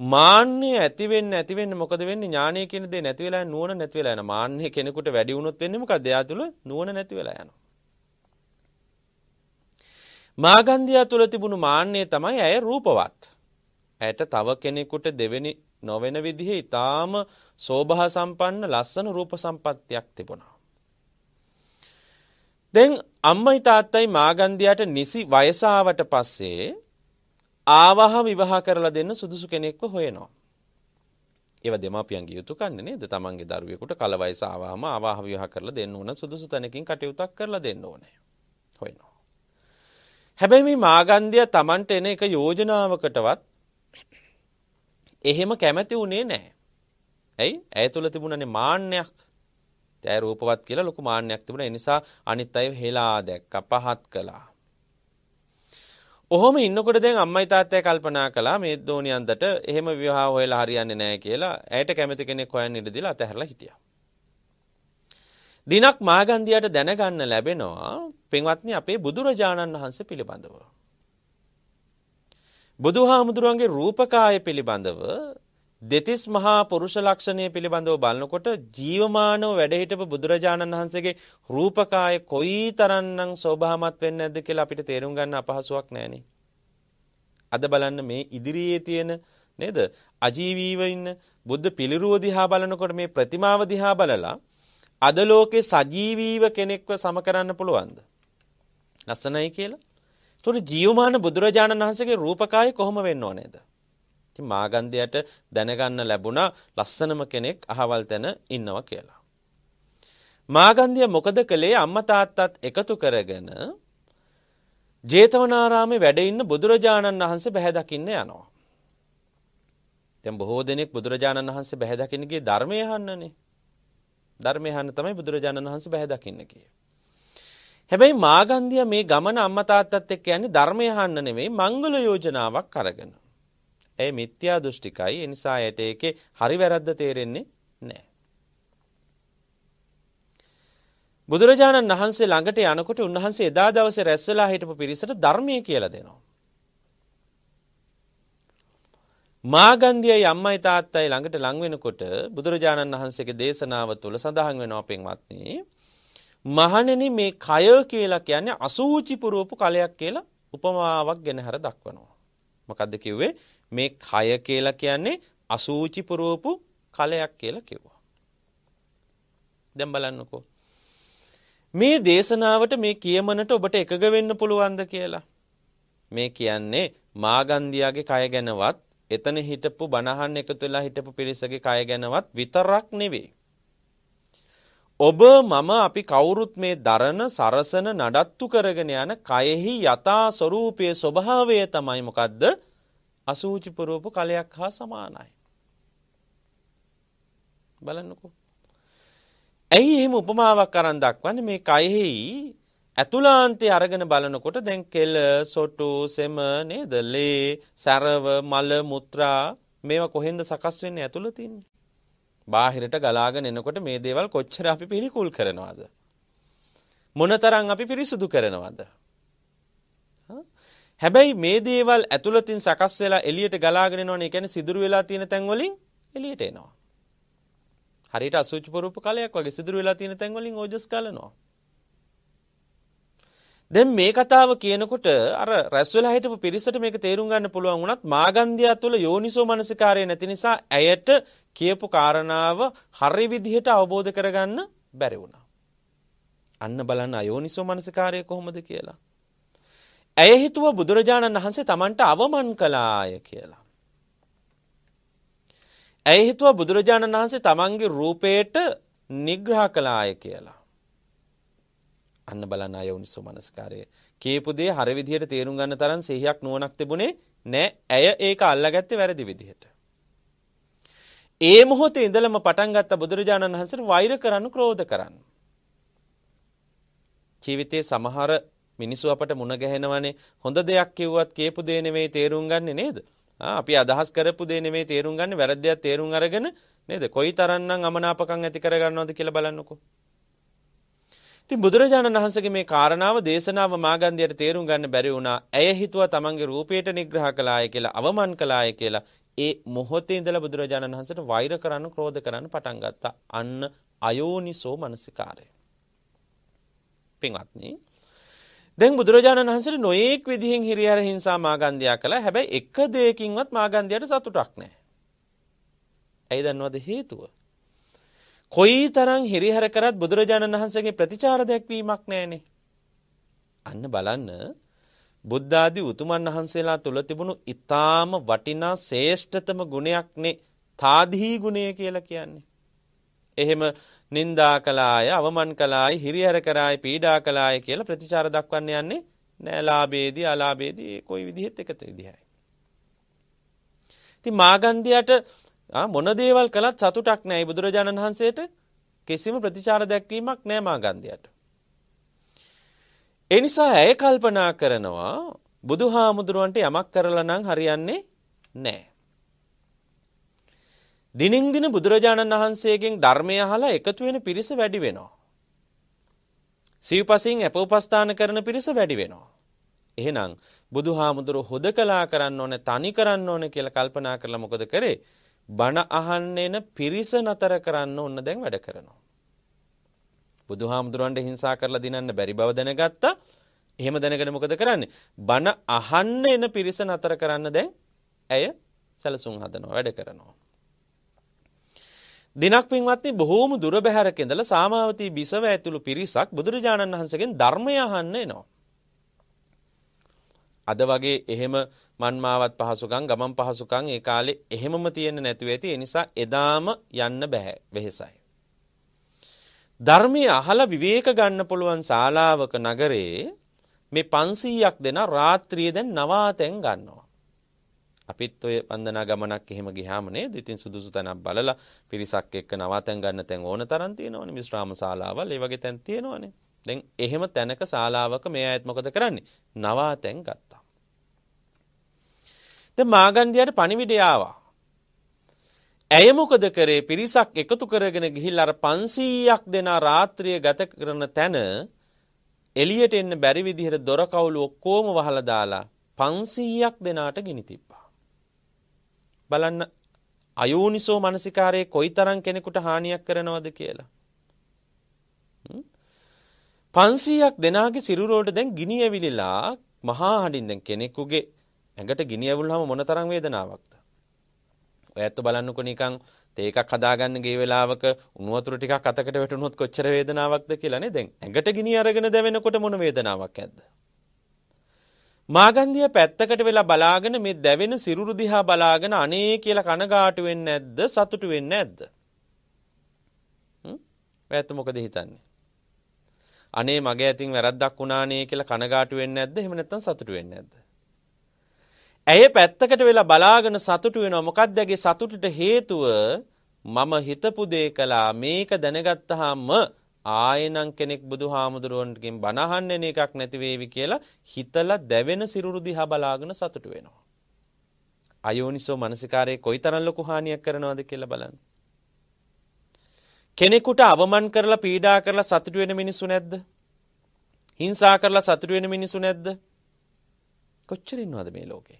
මාන්නය ඇති වෙන්න ඇති වෙන්න මොකද වෙන්නේ ඥානය කියන දේ නැති වෙලා නුවණ නැති වෙලා යන මාන්නය කෙනෙකුට වැඩි වුණොත් වෙන්නේ මොකද එයා තුල නුවණ නැති වෙලා යනවා මාගන්ධයා තුල තිබුණු මාන්නය තමයි ඇය රූපවත් ඇයට තව කෙනෙකුට දෙවෙනි නොවන විදිහේ ඊටාම සෝභා සම්පන්න ලස්සන රූප සම්පත්තියක් තිබුණා දැන් අම්මයි තාත්තයි මාගන්ධයාට නිසි වයසාවට පස්සේ ආවහම විවාහ කරලා දෙන්න සුදුසු කෙනෙක්ව හොයනවා. ඒව දෙමාපියන්ගේ යුතුකන්න නේද තමන්ගේ දරුවෙකුට කලවයිස ආවාම ආවාහ විවාහ කරලා දෙන්න ඕන සුදුසු තැනකින් කටයුතක් කරලා දෙන්න ඕනේ. හොයනවා. හැබැයි මේ මාගන්ධය තමන්ට එන එක යෝජනාවකටවත් එහෙම කැමැති වුණේ නෑ. ඇයි ඇය තුළ තිබුණනේ මාන්‍යයක් තෑ රූපවත් කියලා ලොකු මාන්‍යයක් තිබුණ නිසා අනිත් අය හෙලා දැක්ක පහත් කලා. කොහොම ඉන්නකොට දැන් අම්මයි තාත්තයි කල්පනා කළා මේ දෝනියන්දට එහෙම විවාහ හොයලා හරියන්නේ නැහැ කියලා ඇයට කැමති කෙනෙක් හොයන්න ඉඩ දීලා අතහැරලා හිටියා. දිනක් මාගන්දියට දැනගන්න ලැබෙනවා පින්වත්නි අපේ බුදුරජාණන් වහන්සේ පිළිබඳව. බුදුහාමුදුරුවන්ගේ රූපකාය පිළිබඳව දෙතිස් මහා පුරුෂ ලක්ෂණය පිළිබඳව බලනකොට ජීවමානව වැඩහිටපු බුදුරජාණන් වහන්සේගේ රූපකාය කොයි තරන්නම් සෝභාමත් වෙන්න ඇද කියලා අපිට තේරුම් ගන්න අපහසුවක් නෑනේ. අද බලන්න මේ ඉදිරියේ තියෙන නේද අජීවීව ඉන්න බුද්ධ පිළිරුව දිහා බලනකොට මේ ප්‍රතිමාව දිහා බලලා අද ලෝකේ සජීවීව කෙනෙක්ව සම කරන්න පුළුවන්ද? ලස්සනයි කියලා. ඒතකොට ජීවමාන බුදුරජාණන් වහන්සේගේ රූපකාය කොහොම වෙන්න ඕනේද? ඉතින් මාගන්ධයට දැනගන්න ලැබුණා ලස්සනම කෙනෙක් අහවල් තැන ඉන්නවා කියලා. මාගන්ධිය මොකද කළේ අම්මා තාත්තත් එකතු කරගෙන ජේතවනාරාමේ වැඩ ඉන්න බුදුරජාණන් වහන්සේ බැහැදකින්න යනවා. දැන් බොහෝ දෙනෙක් බුදුරජාණන් වහන්සේ බැහැදකින්න ගියේ ධර්මය අහන්නනේ. ධර්මය අහන්න තමයි බුදුරජාණන් වහන්සේ බැහැදකින්න ගියේ. හැබැයි මාගන්ධිය මේ ගමන අම්මා තාත්තත් එක්ක යන්නේ ධර්මය අහන්න නෙමෙයි මංගල යෝජනාවක් අරගෙන. ඇය මිත්‍යා දෘෂ්ටිකයි. ඒ නිසා ඇයට ඒකේ හරි වැරද්ද තේරෙන්නේ නැහැ. බුදුරජාණන් වහන්සේ ළඟට යනකොට උන්වහන්සේ එදා දවසේ රැස් වෙලා හිටපු පිරිසට ධර්මයේ කියලා දෙනවා. මාගන්දියයි අම්මයි තාත්තයි ළඟට ලංවෙනකොට බුදුරජාණන් වහන්සේගේ දේශනාව තුළ සඳහන් වෙනවා පෙන්වත්නි. මහණෙනි මේ කය කියලා කියන්නේ අසූචි පුරවපු කලයක් කියලා උපමාවක් ගෙන හර දක්වනවා. මොකද්ද කිව්වේ? මේ කය කියලා කියන්නේ අසූචි පුරවපු කලයක් කියලා කිව්වා. දැන් බලන්නකෝ. මේ දේශනාවට මේ කියමනට ඔබට එකග වෙන්න පුළුවන්ද කියලා. මේ කියන්නේ මාගන්දියාගේ කය ගැනවත් එතන හිටපු බණහන් එකතු වෙලා හිටපු පිරිසගේ කය ගැනවත් විතරක් නෙවෙයි. ඔබ මම අපි කවුරුත් මේ දරන සරසන නඩත්තු කරගෙන යන කයෙහි යථා ස්වરૂපයේ ස්වභාවය තමයි මොකද්ද? අසූචි පුරෝපු කලයක් හා සමානයි. බලන්නකෝ. ඇයි එහෙම උපමාවක් අරන් දක්වන්න මේ කයෙහි ඇතුලාන්තය අරගෙන බලනකොට දැන් කෙල සොටු සෙම නේද ලේ සැරව මල මුත්‍රා මේවා කොහෙන්ද සකස් වෙන්න ඇතුළතින්. බාහිරට ගලාගෙන එනකොට මේ දේවල් කොච්චර අපි පිළිකුල් කරනවාද. මොනතරං අපි පිරිසුදු කරනවාද. හැබැයි මේ දේවල් ඇතුළතින් සකස් වෙලා එළියට ගලාගෙන යනවනේ කියන්නේ සිදුරු වෙලා තියෙන තැන් වලින් එළියට එනවා. හරියට අසුචි පරූප කලයක් වගේ සිදුරු වෙලා තියෙන තැන් වලින් ඕජස් ගලනවා. දැන් මේ කතාව කියනකොට අර රැස් වෙලා හිටපු පිරිසට මේක තේරුම් ගන්න පුළුවන් වුණත් මාගන්ධියා තුළ යෝනිසෝ මනසිකාරය නැති නිසා ඇයට කියපු කාරණාව හරි විදිහට අවබෝධ කරගන්න බැරි වුණා. අන්න බලන්න අයෝනිසෝ මනසිකාරය කොහොමද කියලා. ඇය හිතුව බුදුරජාණන් වහන්සේ තමන්ට අවමන් කලාය කියලා. ඇය හිතුව බුදුරජාණන් වහන්සේ තමන්ගේ රූපයට නිග්‍රහ කලාය කියලා. අන්න බලන්න අයවනිසු මනස්කාරය කේපුදේ හරිවිදියට තේරුම් ගන්න තරන් සෙහයක් නුවනක් තිබුණේ නෑ ඇය ඒක අල්ලගත්තේ වැරදි විදිහට. ඒ මොහොත ඉඳලම පටන්ගත්ත බුදුරජාණන් වහන්සට වෛර කරන්න ක්‍රෝධ කරන්න. ජීවිතයේ සමහර මිනිස්සු අපට මුණ ගැහෙනවනේ හොඳ දෙයක් කිව්වත් කියපු දේ නෙමෙයි තේරුම් ගන්නෙ නේද? අපි අදහස් කරපු දේ නෙමෙයි තේරුම් ගන්න වැරද්දයක් තේරුම් අරගෙන නේද? කොයි තරම්නම් අමනාපකම් ඇති කරගන්නවද කියලා බලන්නකෝ. ඉතින් බුදුරජාණන් වහන්සේගේ මේ කාරණාව දේශනාව මාගන්ධයට තේරුම් ගන්න බැරි වුණා. ඇය හිතුවා තමන්ගේ රූපයට නිග්‍රහ කළාය කියලා, අවමන් කළාය කියලා. ඒ මොහොතේ ඉඳලා බුදුරජාණන් වහන්සේට වෛර කරන්න, ක්‍රෝධ කරන්න පටන් ගත්තා. අන්න අයෝනිසෝ මනසිකාරය. පින්වත්නි, දැන් බුදුරජාණන් වහන්සේ නොයෙක් විදිහෙන් හිරිහර හිංසා මාගන්ධයා කළ හැබැයි එක දෙයකින්වත් මාගන්ධයට සතුටක් නෑ. ඇයි දන්නවද හේතුව. කොයි තරං හිරිහර කරත් බුදුරජාණන් වහන්සගේ ප්‍රතිචාර දැක්වීමක් නෑනේ. අන්න බලන්න බුද්ධාදී උතුමන් වහන්සේලා තුළ තිබුණු ඉතාම වටිනා ශේෂ්ඨතම ගුණයක්නේ තාදහී ගුණය කියලා කියන්නේ. එහෙම නින්දා කලාය අවමන් කලායි හිරිහැර කරායි පීඩා කලාය කියලා ප්‍රතිචාර දක්වන්න යන්නේ නෑලාබේදී අලාබේදී කොයි විදිහෙත් එකත විදිහයි. ති මාගන්ධයට මොනදේවල් කළත් සතුටක් නෑ බුදුරජාණන් වහන්සේට කිසිම ප්‍රතිචාර දැක්වීමක් නෑ මාගන්ධයට. එනිසා ඇය කල්පනා කරනවා බුදු හාමුදුරුවන්ට යමක් කරලනං හරියන්නේ නෑ. දිනින් දින බුදුරජාණන් වහන්සේගෙන් ධර්මය අහලා එකතු වෙන පිරිස වැඩි වෙනවා. සිව්පසින් අප උපස්ථාන කරන පිරිස වැඩි වෙනවා. එහෙනම් බුදුහාමුදුරු හොද කලා කරන්න ඕන තනි කරන්න ඕන කියලා කල්පනා කරලා මොකද කරේ? බණ අහන්න එන පිරිස නතර කරන්න ඕන දැන් වැඩ කරනවා. බුදුහාමුදුරන්ට හිංසා කරලා දිනන්න බැරි බව දැනගත්තා. එහෙම දැනගෙන මොකද කරන්නේ? බන අහන්න එන පිරිස නතර කරන්න දැන් ඇය සැලසුම් හදනවා වැඩ කරනවා. දිනක් පින්වත්නි බොහෝම දුර බැහැර කෙඳල සාමාවතී බිසව ඇතුළු පිරිසක් බුදුරජාණන් වහන්සේගෙන් ධර්මය අහන්න එනවා. අද වගේ එහෙම මන්මාවත් පහසුකම් ගමන් පහසුකම් ඒ කාලේ එහෙමම තියෙන්න නැතුව ඇති ඒ නිසා එදාම යන්න බෑ වෙහෙසයි. ධර්මයේ අහලා විවේක ගන්න පුළුවන් ශාලාවක නගරයේ මේ 500ක් දෙනා රාත්‍රියේ දැන් නවාතැන් ගන්නවා. අපිත් ඔය වන්දනා ගමනක් එහෙම ගියාම නේද? ඉතින් සුදුසු තැනක් බලලා පිරිසක් එක්ක නවාතැන් ගන්න තැන් ඕන තරම් තියෙනවනේ. විශ්‍රාම ශාලාවල් ඒ වගේ තැන් තියෙනවනේ. දැන් එහෙම තැනක ශාලාවක මේ අයත් මොකද කරන්නේ? නවාතැන් ගත්තා. දැන් මාගන්දියාට පණිවිඩය ආවා. ඇය මොකද කරේ? පිරිසක් එකතු කරගෙන ගිහිල්ලා අර 500ක් දෙනා රාත්‍රිය ගත කරන තැන එළියට එන්න බැරි විදිහට දොර කවුළු ඔක්කොම වහලා දාලා 500ක් දෙනාට ගිනි තිබ්බා. බලන්න අයෝනිසෝ මනසිකාරයේ කොයිතරම් කෙනෙකුට හානියක් කරනවද කියලා. පන්සීයක් දෙනාගේ සිරුරෝට දැන් ගිනි ඇවිලිලා මහා හඬින් දැන් කෙනෙකුගේ ඇඟට ගිනි ඇවුල්ලාම මොනතරම් වේදනාවක්ද? ඔය ඇත්ත බලන්නකො නිකන් තේ එකක් හදාගන්න ගිය වෙලාවක උණු වතුර ටිකක් අතකට වැටුනොත් කොච්චර වේදනාවක්ද කියලානේ දැන් ඇඟට ගිනි අරගෙන දැවෙනකොට මොන වේදනාවක් ඇද්ද? මාගන්දිය පැත්තකට වෙලා බලාගෙන මේ දැවෙන සිරුරු දිහා බලාගෙන අනේ කියල කනගාටු වෙන්න ඇද්ද සතුටු වෙන්න ඇද්ද. ඇත්ත මොකද හිතන්නේ. අනේ මගේ ඇතින් වැරද්දක් වුණානේ කියලා කනගාටු වෙන්න ඇද්ද එහෙම නැත්නම් සතුටු වෙන්න ඇද්ද. ඇය පැත්තකට වෙලා බලාගෙන සතුටු වෙනවා මොකක්ද ඇගේ සතුටට හේතුව මම හිතපු දේ කළා මේක දැනගත්තාම ආයෙනම් කෙනෙක් බුදුහාමුදුරුවන්ගෙන් බනහන්න එන එකක් නැති වේවි කියලා හිතලා දැවෙන සිරුරු දිහා බලාගෙන සතුටු වෙනවා. අයෝනිසෝ මනසිකාරයේ කොයිතරම් ලොකු හානියක් කරනවද කියලා බලන්න. කෙනෙකුට අවමන් කරලා පීඩා කරලා සතුටු වෙන මිනිසු නැද්ද? හිංසා කරලා සතුටු වෙන මිනිසු නැද්ද? කොච්චර ඉන්නවද මේ ලෝකේ?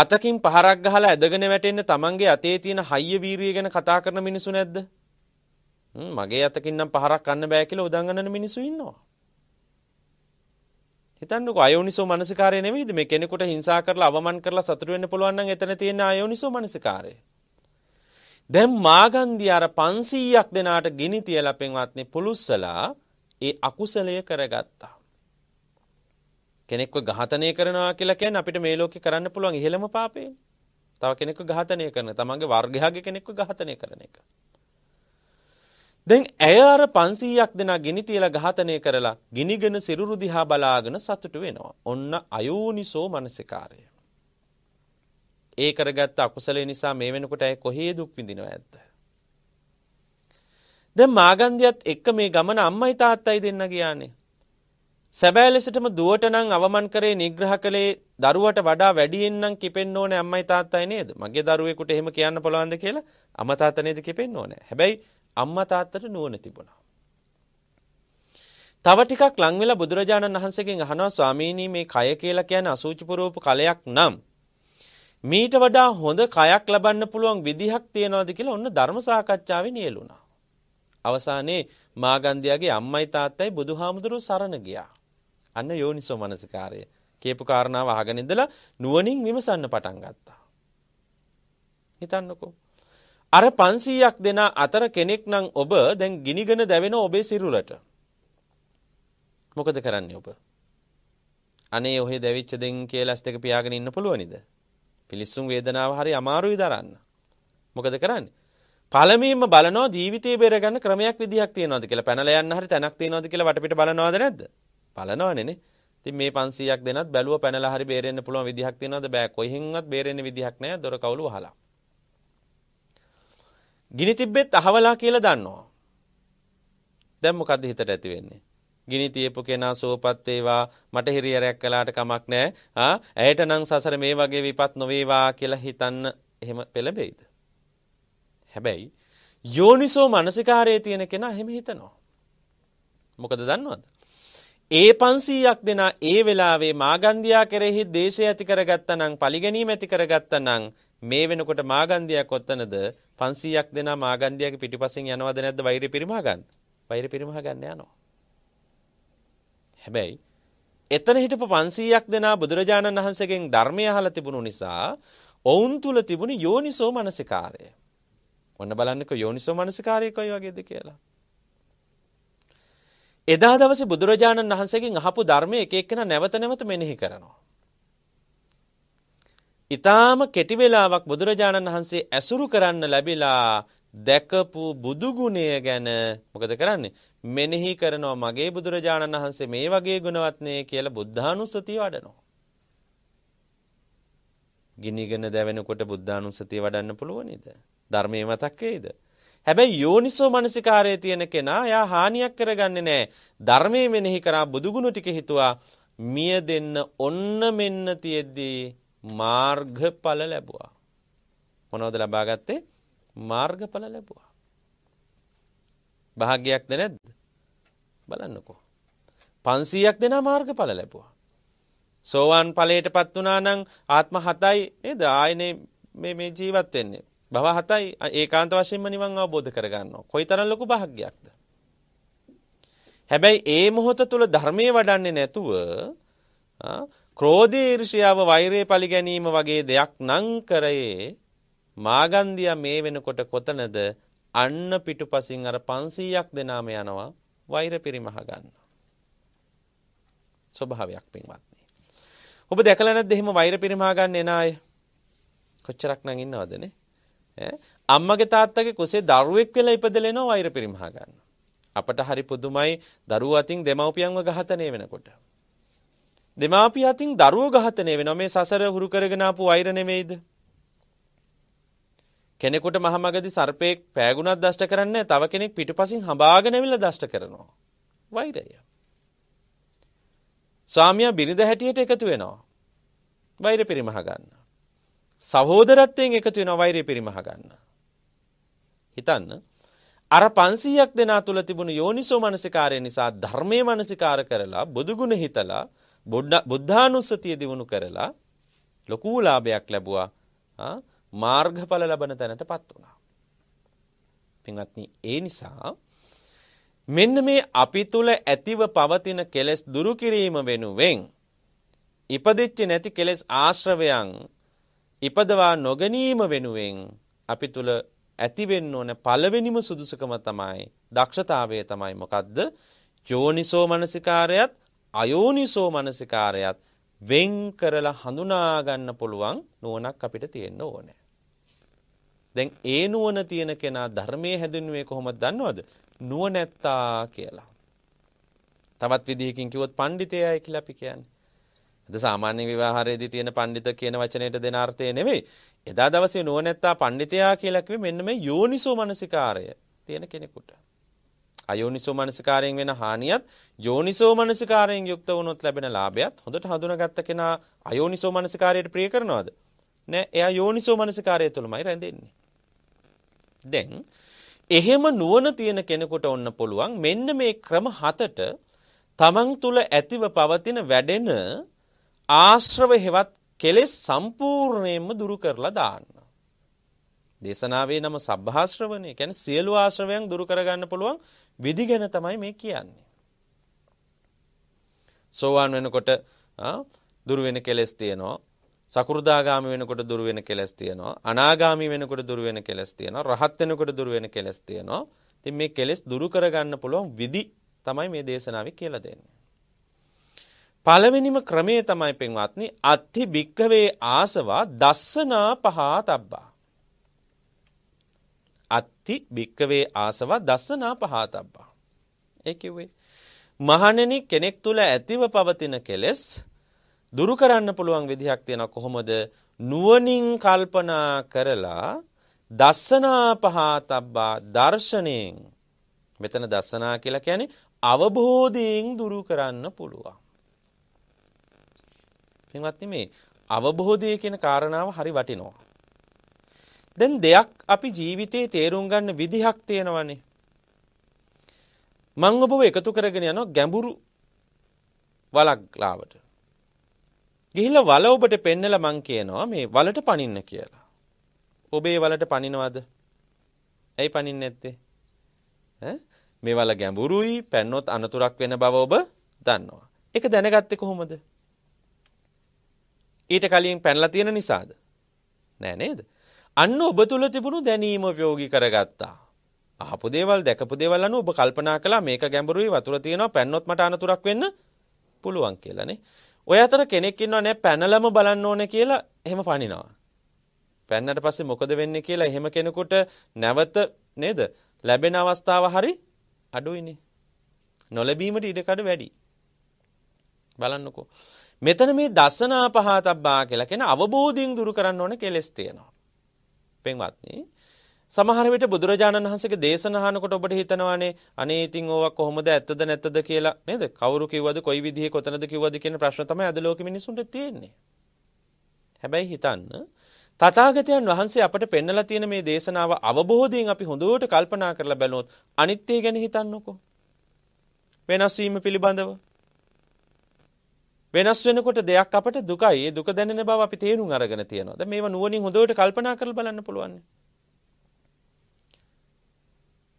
අතකින් පහරක් ගහලා ඇදගෙන වැටෙන්න තමන්ගේ අතේ තියෙන හයිය වීරිය ගැන කතා කරන මිනිසු නැද්ද? මගේ අතකින්නම් පහරක් කන්න බෑ කියලා උදංගනන මිනිස්සු ඉන්නවා. හිතන්නක අයෝනිසෝ මනසිකාරය නෙවෙයිද මේ කෙනෙකුට හිංසා කරලා අවමන් කරලා සතුරු වෙන්න පුළුවන් නම් එතන තියෙන අයෝනිසෝ මනසිකාරය. දැන් මාගන්දි අර 500ක් දෙනාට ගිනි තියලා පෙන්වත්නි පුලුස්සලා ඒ අකුසලය කරගත්තා. කෙනෙක්ව ඝාතනය කරනවා කියලා කියන්නේ අපිට මේ ලෝකේ කරන්න පුළුවන් ඉහළම පාපේ. තව කෙනෙක්ව ඝාතනය කරන තමන්ගේ වර්ගයාගේ කෙනෙක්ව ඝාතනය කරන එක. දැන් ඇය අර 500ක් දෙනා ගිනි තියලා ඝාතනය කරලා ගිනිගෙන සිරුරු දිහා බලාගෙන සතුටු වෙනවා. ඔන්න අයෝනිසෝ මනසිකාරය. ඒ කරගත්ත අකුසලේ නිසා මේ වෙනකොට ඇය කොහේ දුක් විඳිනවා ඇද්ද? දැන් මාගන්ධියත් එක්ක මේ ගමන අම්මයි තාත්තයි දෙන්න ගියානේ. සැබෑ ලෙසටම දුවට නම් අවමන් කරේ නිග්‍රහ කළේ දරුවට වඩා වැඩියෙන් නම් කිපෙන්න ඕනේ අම්මයි තාත්තයි නේද? මගේ දරුවෙකුට එහෙම කියන්න පුළුවන්ද කියලා අම තාත්තා නේද කිපෙන්න ඕනේ. හැබැයි අම්මා තාත්තට නුවණ තිබුණා. තව ටිකක් ලං වෙලා බුදුරජාණන් වහන්සේගෙන් අහනවා ස්වාමීනි මේ කය කියලා කියන්නේ අසූචි පුරූප කලයක් නම් මීට වඩා හොඳ කයක් ලබන්න පුළුවන් විදිහක් තියනවාද කියලා ඔන්න ධර්ම සාකච්ඡාවේ නියලුණා. අවසානයේ මාගන්ධයාගේ අම්මයි තාත්තයි බුදුහාමුදුරුවෝ සරණ ගියා. අන්න යෝනිසෝ මනසිකාරය. කියපු කාරණාව අහගෙන ඉඳලා නුවණින් විමසන්න පටන් ගත්තා. හිතන්නකෝ අර 500ක් දෙන අතර කෙනෙක් නම් ඔබ දැන් ගිනිගෙන දැවෙන ඔබේ සිරුරට. මොකද කරන්නේ ඔබ? අනේ ඔහෙ දැවිච්ච දෙන් කියලා ඇස් දෙක පියාගෙන ඉන්න පුළුවනිද? පිලිස්සුන් වේදනාව හරි අමාරුයි දරන්න. මොකද කරන්නේ? පළමුවෙන්ම බලනවා ජීවිතේ බෙරගන්න ක්‍රමයක් විදිහක් තියනවාද කියලා. පැනලා යන්න හරි තැනක් තියනවාද කියලා වටපිට බලනවාද නැද්ද? බලනවනේ ඉතින් මේ 500ක් දෙනත් බැලුව පැනලා හරි බේරෙන්න පුළුවන් විදිහක් තියනවාද බෑ කොහෙන්වත් බේරෙන්න විදිහක් නැහැ දොර කවුළු වහලා ගිනි තිබ්බෙත් අහවලා කියලා දන්නවා. දැම්මොකද හිතට ඇති වෙන්නේ. ගිනි තියපු කෙනා සෝපත් වේවා මට හිරියරයක් කළාට කමක් නෑ. ආ ඇයට නම් සසර මේ වගේ විපත් නොවේවා කියලා හිතන්න එහෙම පෙළඹෙයිද? හැබැයි යෝනිසෝ මානසිකාරයේ තියෙන කෙනා එහෙම හිතනවා. මොකද දන්නවද? ඒ පන්සීයක් දෙනා ඒ වෙලාවේ මාගන්දයා කෙරෙහි දේශය ඇති කරගත්ත නං පලිගැනීම ඇති කරගත්ත නං මේ වෙනකොට මාගන්ධියක් ඔත්තනද 500ක් දෙනා මාගන්ධියක පිටිපස්සෙන් යනවද නැද්ද වෛරය පිරිමහ ගන්න? වෛරය පිරිමහ ගන්න යනවා. හැබැයි එතන හිටපු 500ක් දෙනා බුදුරජාණන් වහන්සේගෙන් ධර්මය අහලා තිබුණු නිසා ඔවුන් තුල තිබුණ යෝනිසෝ මනසිකාරය. ඔන්න බලන්නකො යෝනිසෝ මනසිකාරය කොයි වගේද කියලා. එදා දවසේ බුදුරජාණන් වහන්සේගෙන් අහපු ධර්මයේ එක එක්කෙනා නැවත නැවත මෙනෙහි කරනවා. ඊටාම කෙටි වෙලාවක් බුදුරජාණන් වහන්සේ ඇසුරු කරන්න ලැබිලා දැකපු බුදුගුණය ගැන මොකද කරන්නේ මෙනෙහි කරනවා මගේ බුදුරජාණන් වහන්සේ මේ වගේ ගුණවත්නේ කියලා බුද්ධානුස්සතිය වඩනවා. ගිනිගෙන දැවෙනකොට බුද්ධානුස්සතිය වඩන්න පුළුවන් නේද? ධර්මයේ මතක් වේද? හැබැයි යෝනිසෝ මනසිකාරයේ තියෙන කෙනා එයා හානියක් කරගන්නේ නැහැ. ධර්මයේ මෙනෙහි කරා බුදුගුණ ටික හිතුවා මිය දෙන්න ඔන්න මෙන්න තියෙද්දී මාර්ගඵල ලැබුවා. මොනවද ලබා ගත්තේ? මාර්ගඵල ලැබුවා. භාග්‍යයක්ද නැද්ද? බලන්නකෝ. 500ක් දෙනා මාර්ගඵල ලැබුවා. සෝවාන් ඵලයටපත් වුණා නම් ආත්ම 7යි නේද? ආයනේ මේ මේ ජීවත් වෙන්නේ. භව 7යි ඒකාන්ත වශයෙන්ම නිවන් අවබෝධ කරගන්නවා. කොයිතරම් ලොකු භාග්යක්ද? හැබැයි ඒ මොහොත තුල ධර්මයේ වඩන්නේ නැතුව ක්‍රෝධය ඊර්ෂ්‍යාව වෛරය පරිගැනීම වගේ දෙයක් නං කරයේ මාගන්දිය මේ වෙනකොට කොතනද අන්න පිටුපසින් අර 500ක් දෙනාම යනවා වෛර පිරිමහ ගන්න. ස්වභාවයක් පින්වත්නි. ඔබ දැකලා නැද්ද එහෙම වෛර පිරිමහ ගන්න එන අය? කොච්චරක් නම් ඉන්නවදනේ? ඈ අම්මගේ තාත්තගේ කුසේ දරුවෙක් වෙලා ඉපදෙලෙනවා වෛර පිරිමහ ගන්න. අපට හරි පුදුමයි දරුවා අතින් දෙමව්පියන්ව ඝාතනය වෙනකොට. දෙමාපිය අතින් දරුවෝ ඝාතනය වෙනවා මේ සසර හුරු කරගෙන ආපු වෛර නෙමෙයිද? කෙනෙකුට මහමගදී සර්පෙක් පෑගුණක් දෂ්ට කරන්නේ තව කෙනෙක් පිටුපසින් හඹාගෙන ඇවිල්ලා දෂ්ට කරනවා. වෛරය. ස්වාමියා බිරිඳ හැටියට එකතු වෙනවා. වෛර පරිමහ ගන්න. සහෝදරත්වයෙන් එකතු වෙනවා වෛරය පරිමහ ගන්න. හිතන්න අර 500ක් දෙනා තුල තිබුණු යෝනිසෝ මනසිකාරය නිසා ධර්මයේ මනසිකාර කරලා බුදුගුණ හිතලා බුද්ධානුස්සතිය දිනු කරලා ලොකු ලාභයක් ලැබුවා. මාර්ගඵල ලබන තැනටපත් වුණා. පින්වත්නි, ඒ නිසා මෙන්න මේ අපි තුල ඇතිව පවතින කෙලෙස් දුරු කිරීම වෙනුවෙන් ඉපදෙච්ච නැති කෙලෙස් ආශ්‍රවයන් ඉපදවා නොගැනීම වෙනුවෙන් අපි තුල ඇතිවෙන්න ඕන පළවෙනිම සුදුසුකම තමයි දක්ෂතාවය තමයි මොකද්ද යෝනිසෝ මනසිකාරයත් අයෝනිසෝ මනසිකාරයත් වෙන් කරලා හඳුනා ගන්න පුළුවන් නුවණක් අපිට තියෙන්න ඕනේ. දැන් ඒ නුවණ තියෙන කෙනා ධර්මයේ හැඳින්ුවේ කොහොමද දන්නවද? නුවණැත්තා කියලා. තවත් විදිහකින් කිව්වොත් පඬිතයයි කියලා අපි කියන්නේ. අද සාමාන්‍ය විවාහයේදී තියෙන පඬිත කියන වචනයට දෙන අර්ථය නෙමෙයි. එදා දවසේ නුවණැත්තා පඬිතයා කියලා කිව්වේ මෙන්න මේ යෝනිසෝ මනසිකාරය තියෙන කෙනෙකුට. අයෝනිසෝ මනසිකාරයෙන් වෙන හානියත් යෝනිසෝ මනසිකාරයෙන් යුක්ත වුණොත් ලැබෙන ලාභයත් හොඳට හඳුනාගත්ත කෙනා අයෝනිසෝ මනසිකාරයට ප්‍රිය කරනවද? නෑ එයා යෝනිසෝ මනසිකාරය තුළමයි රැඳෙන්නේ. දැන් එහෙම නුවණ තියෙන කෙනෙකුට ඔන්න පුළුවන් මෙන්න මේ ක්‍රම හතට තමන් තුල ඇතිව පවතින වැඩෙන ආශ්‍රව හෙවත් කෙලෙස් සම්පූර්ණයෙන්ම දුරු කරලා දාන්න. දේශනාවේ නම සබ්භාශ්‍රවණය කියන්නේ සියලු ආශ්‍රවයන් දුරු කරගන්න පුළුවන් විදි ගැන තමයි මේ කියන්නේ. සෝවාන් වෙනකොට දුර වෙන කෙලස් තියෙනවා. සකෘදාගාමි වෙනකොට දුර වෙන කෙලස් තියෙනවා. අනාගාමි වෙනකොට දුර වෙන කෙලස් තියෙනවා. රහත් වෙනකොට දුර වෙන කෙලස් තියෙනවා. ඉතින් මේ කෙලස් දුරු කරගන්න පුළුවන් විදි තමයි මේ දේශනාවේ කියලා දෙන්නේ. පළවෙනිම ක්‍රමය තමයි පින්වත්නි අත්ථි භික්කවේ ආසවා දස්සනා පහතබ්බා ති භික්කවේ ආසව දස්සනා පහතබ්බා. ඒ කිව්වේ මහණෙනි කෙනෙක් තුල ඇතිව පවතින කෙලෙස් දුරු කරන්න පුළුවන් විදිහක් තියෙනවා කොහොමද? නුවණින් කල්පනා කරලා දස්සනා පහතබ්බා දර්ශනෙන් මෙතන දස්සනා කියලා කියන්නේ අවබෝධයෙන් දුරු කරන්න පුළුවන්. පින්වත්නි මේ අවබෝධය කියන කාරණාව හරි වටිනවා. දැන් දෙයක් අපි ජීවිතයේ තේරුම් ගන්න විදිහක් තියෙනවනේ. මං ඔබව එකතු කරගෙන යනවා ගැඹුරු වලක්ලාවට. ගිහිල්ලා වල ඔබට පෙන්නලා මං කියනවා මේ වලට පනින්න කියලා. ඔබේ වලට පනිනවද? ඇයි පනින්නේ නැත්තේ? මේ වල ගැඹුරුයි පැන්නොත් අනතුරක් වෙන බව ඔබ දන්නවා. ඒක දැනගත්තේ කොහොමද? ඊට කලින් පැනලා තියෙන නිසාද? නෑ නේද? අන්න ඔබ තුළ තිබුණු දැනීම යෝගි කරගත්තා. අහපු දේවල් දැකපු දේවල් අනු ඔබ කල්පනා කළා මේක ගැඹුරුයි වතුර තියෙනවා පැන්නොත් මට අනතුරක් වෙන්න පුළුවන් කියලානේ. ඔය අතර කෙනෙක් ඉන්නවා නෑ පැනලම බලන්න ඕනේ කියලා එහෙම පනිනවා. පැන්නට පස්සේ මොකද වෙන්නේ කියලා එහෙම කෙනෙකුට නැවත නේද ලැබෙන අවස්ථාව හරි අඩුයිනේ. නොලැබීමට ඉඩකඩ වැඩි. බලන්නකෝ. මෙතන මේ දසනා පහතබ්බා කියලා කියන අවබෝධයෙන් දුරු කරන්න ඕන කෙලෙස් තියෙනවා. පෙන්වත්න්නේ. සමහර විට බුදුරජාණන් වහන්සේගේ දේශනහනකොට ඔබට හිතනවානේ අනේ ඉතින් ඕවා කොහොමද ඇත්තද නැත්තද කියලා නේද කවුරු කිව්වද කොයි විදිහේ කොතනද කිව්වද කියන ප්‍රශ්න තමයි අද ලෝකෙ මිනිසුන්ට තියෙන්නේ හැබැයි හිතන්න තථාගතයන් වහන්සේ අපට පෙන්නලා තියෙන මේ දේශනාව අවබෝධයෙන් අපි හොඳට කල්පනා කරලා බැලුවොත් අනිත්‍ය ගැන හිතන්නකෝ වෙනස් වීම පිළිබඳව වෙනස් වෙනකොට දෙයක් අපට දුකයි ඒ දුක දැනෙන බව අපි තේරුම් අරගෙන තියෙනවාද මේවා නුවණින් හොඳට කල්පනා කරලා බලන්න පුළුවන්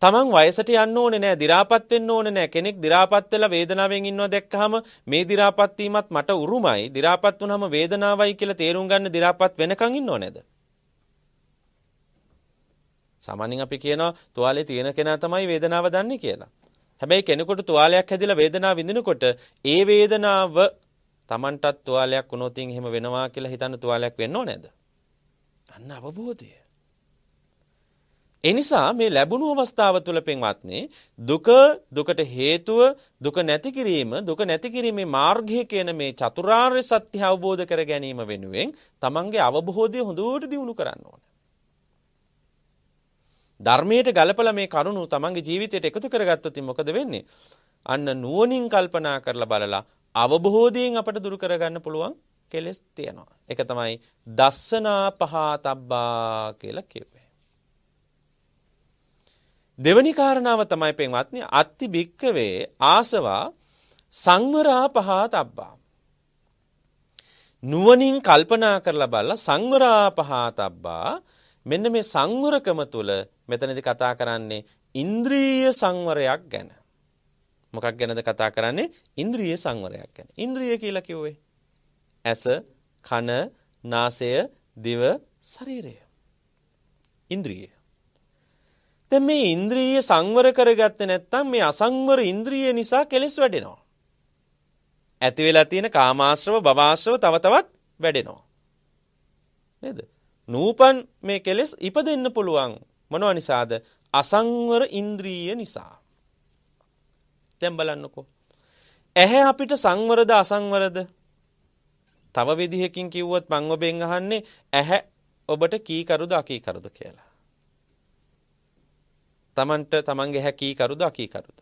තමන් වයසට යන්න ඕනේ නෑ දි รา පත් වෙන්න ඕනේ නෑ කෙනෙක් දි รา පත් වෙලා වේදනාවෙන් ඉන්නවා දැක්කහම මේ දි รา පත් වීමත් මට උරුමයි දි รา පත් වුනහම වේදනාවයි කියලා තේරුම් ගන්න දි รา පත් වෙනකන් ඉන්නව නේද සාමාන්‍යයෙන් අපි කියනවා තුවාලේ තියෙන කෙනා තමයි වේදනාව දන්නේ කියලා හැබැයි කෙනෙකුට තුවාලයක් හැදිලා වේදනාව විඳිනකොට ඒ වේදනාව Tamanටත් තුවාලයක් වුණොත් එහෙම වෙනවා කියලා හිතන්න තුවාලයක් වෙන්න ඕනේද? අන්න අවබෝධය. එනිසා මේ ලැබුණු අවස්ථාව තුළ පෙන්වත්නේ දුක දුකට හේතුව දුක නැති කිරීම දුක නැති කිරීමේ මාර්ගය කියන මේ චතුරාර්ය සත්‍ය අවබෝධ කර ගැනීම වෙනුවෙන් තමන්ගේ අවබෝධය හොඳට දියුණු කරන්න ඕන. ධර්මයට ගලපලා මේ කරුණු තමන්ගේ ජීවිතයට එකතු කරගත්තොත් මොකද වෙන්නේ? අන්න නුවණින් කල්පනා කරලා බලලා අවබෝධයෙන් අපට දුරු කරගන්න පුළුවන් කෙලෙස් තියෙනවා. එක තමයි දස්සනා පහතබ්බා කියලා කිව්වේ. දෙවනි කාරණාව තමයි පෙන්වත්නි අත්ති භික්කවේ ආසවා සංවරා පහතබ්බා. නුවණින් කල්පනා කරලා බලලා සංවරා පහතබ්බා මෙන්න මේ සංවරකම තුල මෙතනදි කතා කරන්නේ ඉන්ද්‍රිය සංවරයක් ගැන. මොකක් ගැනද කතා කරන්නේ? ඉන්ද්‍රිය සංවරයක් ගැන. ඉන්ද්‍රිය කියලා කිව්වේ ඇස, කන, නාසය, දිව, ශරීරය. ඉන්ද්‍රිය. දැන් මේ ඉන්ද්‍රිය සංවර කරගත්තේ නැත්නම් මේ අසංවර ඉන්ද්‍රිය නිසා කෙලෙස් වැඩෙනවා. ඇති වෙලා තියෙන කාමාශ්‍රව, භවආශ්‍රව තව තවත් වැඩෙනවා. නේද? නූපන් මේ කෙලෙස් ඉපදෙන්න පුළුවන් මොනවා නිසාද? අසංවර ඉන්ද්‍රිය නිසා. දැම් බලන්නකෝ. ඇහැ අපිට සංවරද අසංවරද තව විදිහකින් කිව්වොත් මං ඔබෙන් අහන්නේ ඇහැ ඔබට කීකරුද අකීකරුද කියලා. තමන්ට තමන්ගේ හැ කීකරුද අකීකරුද.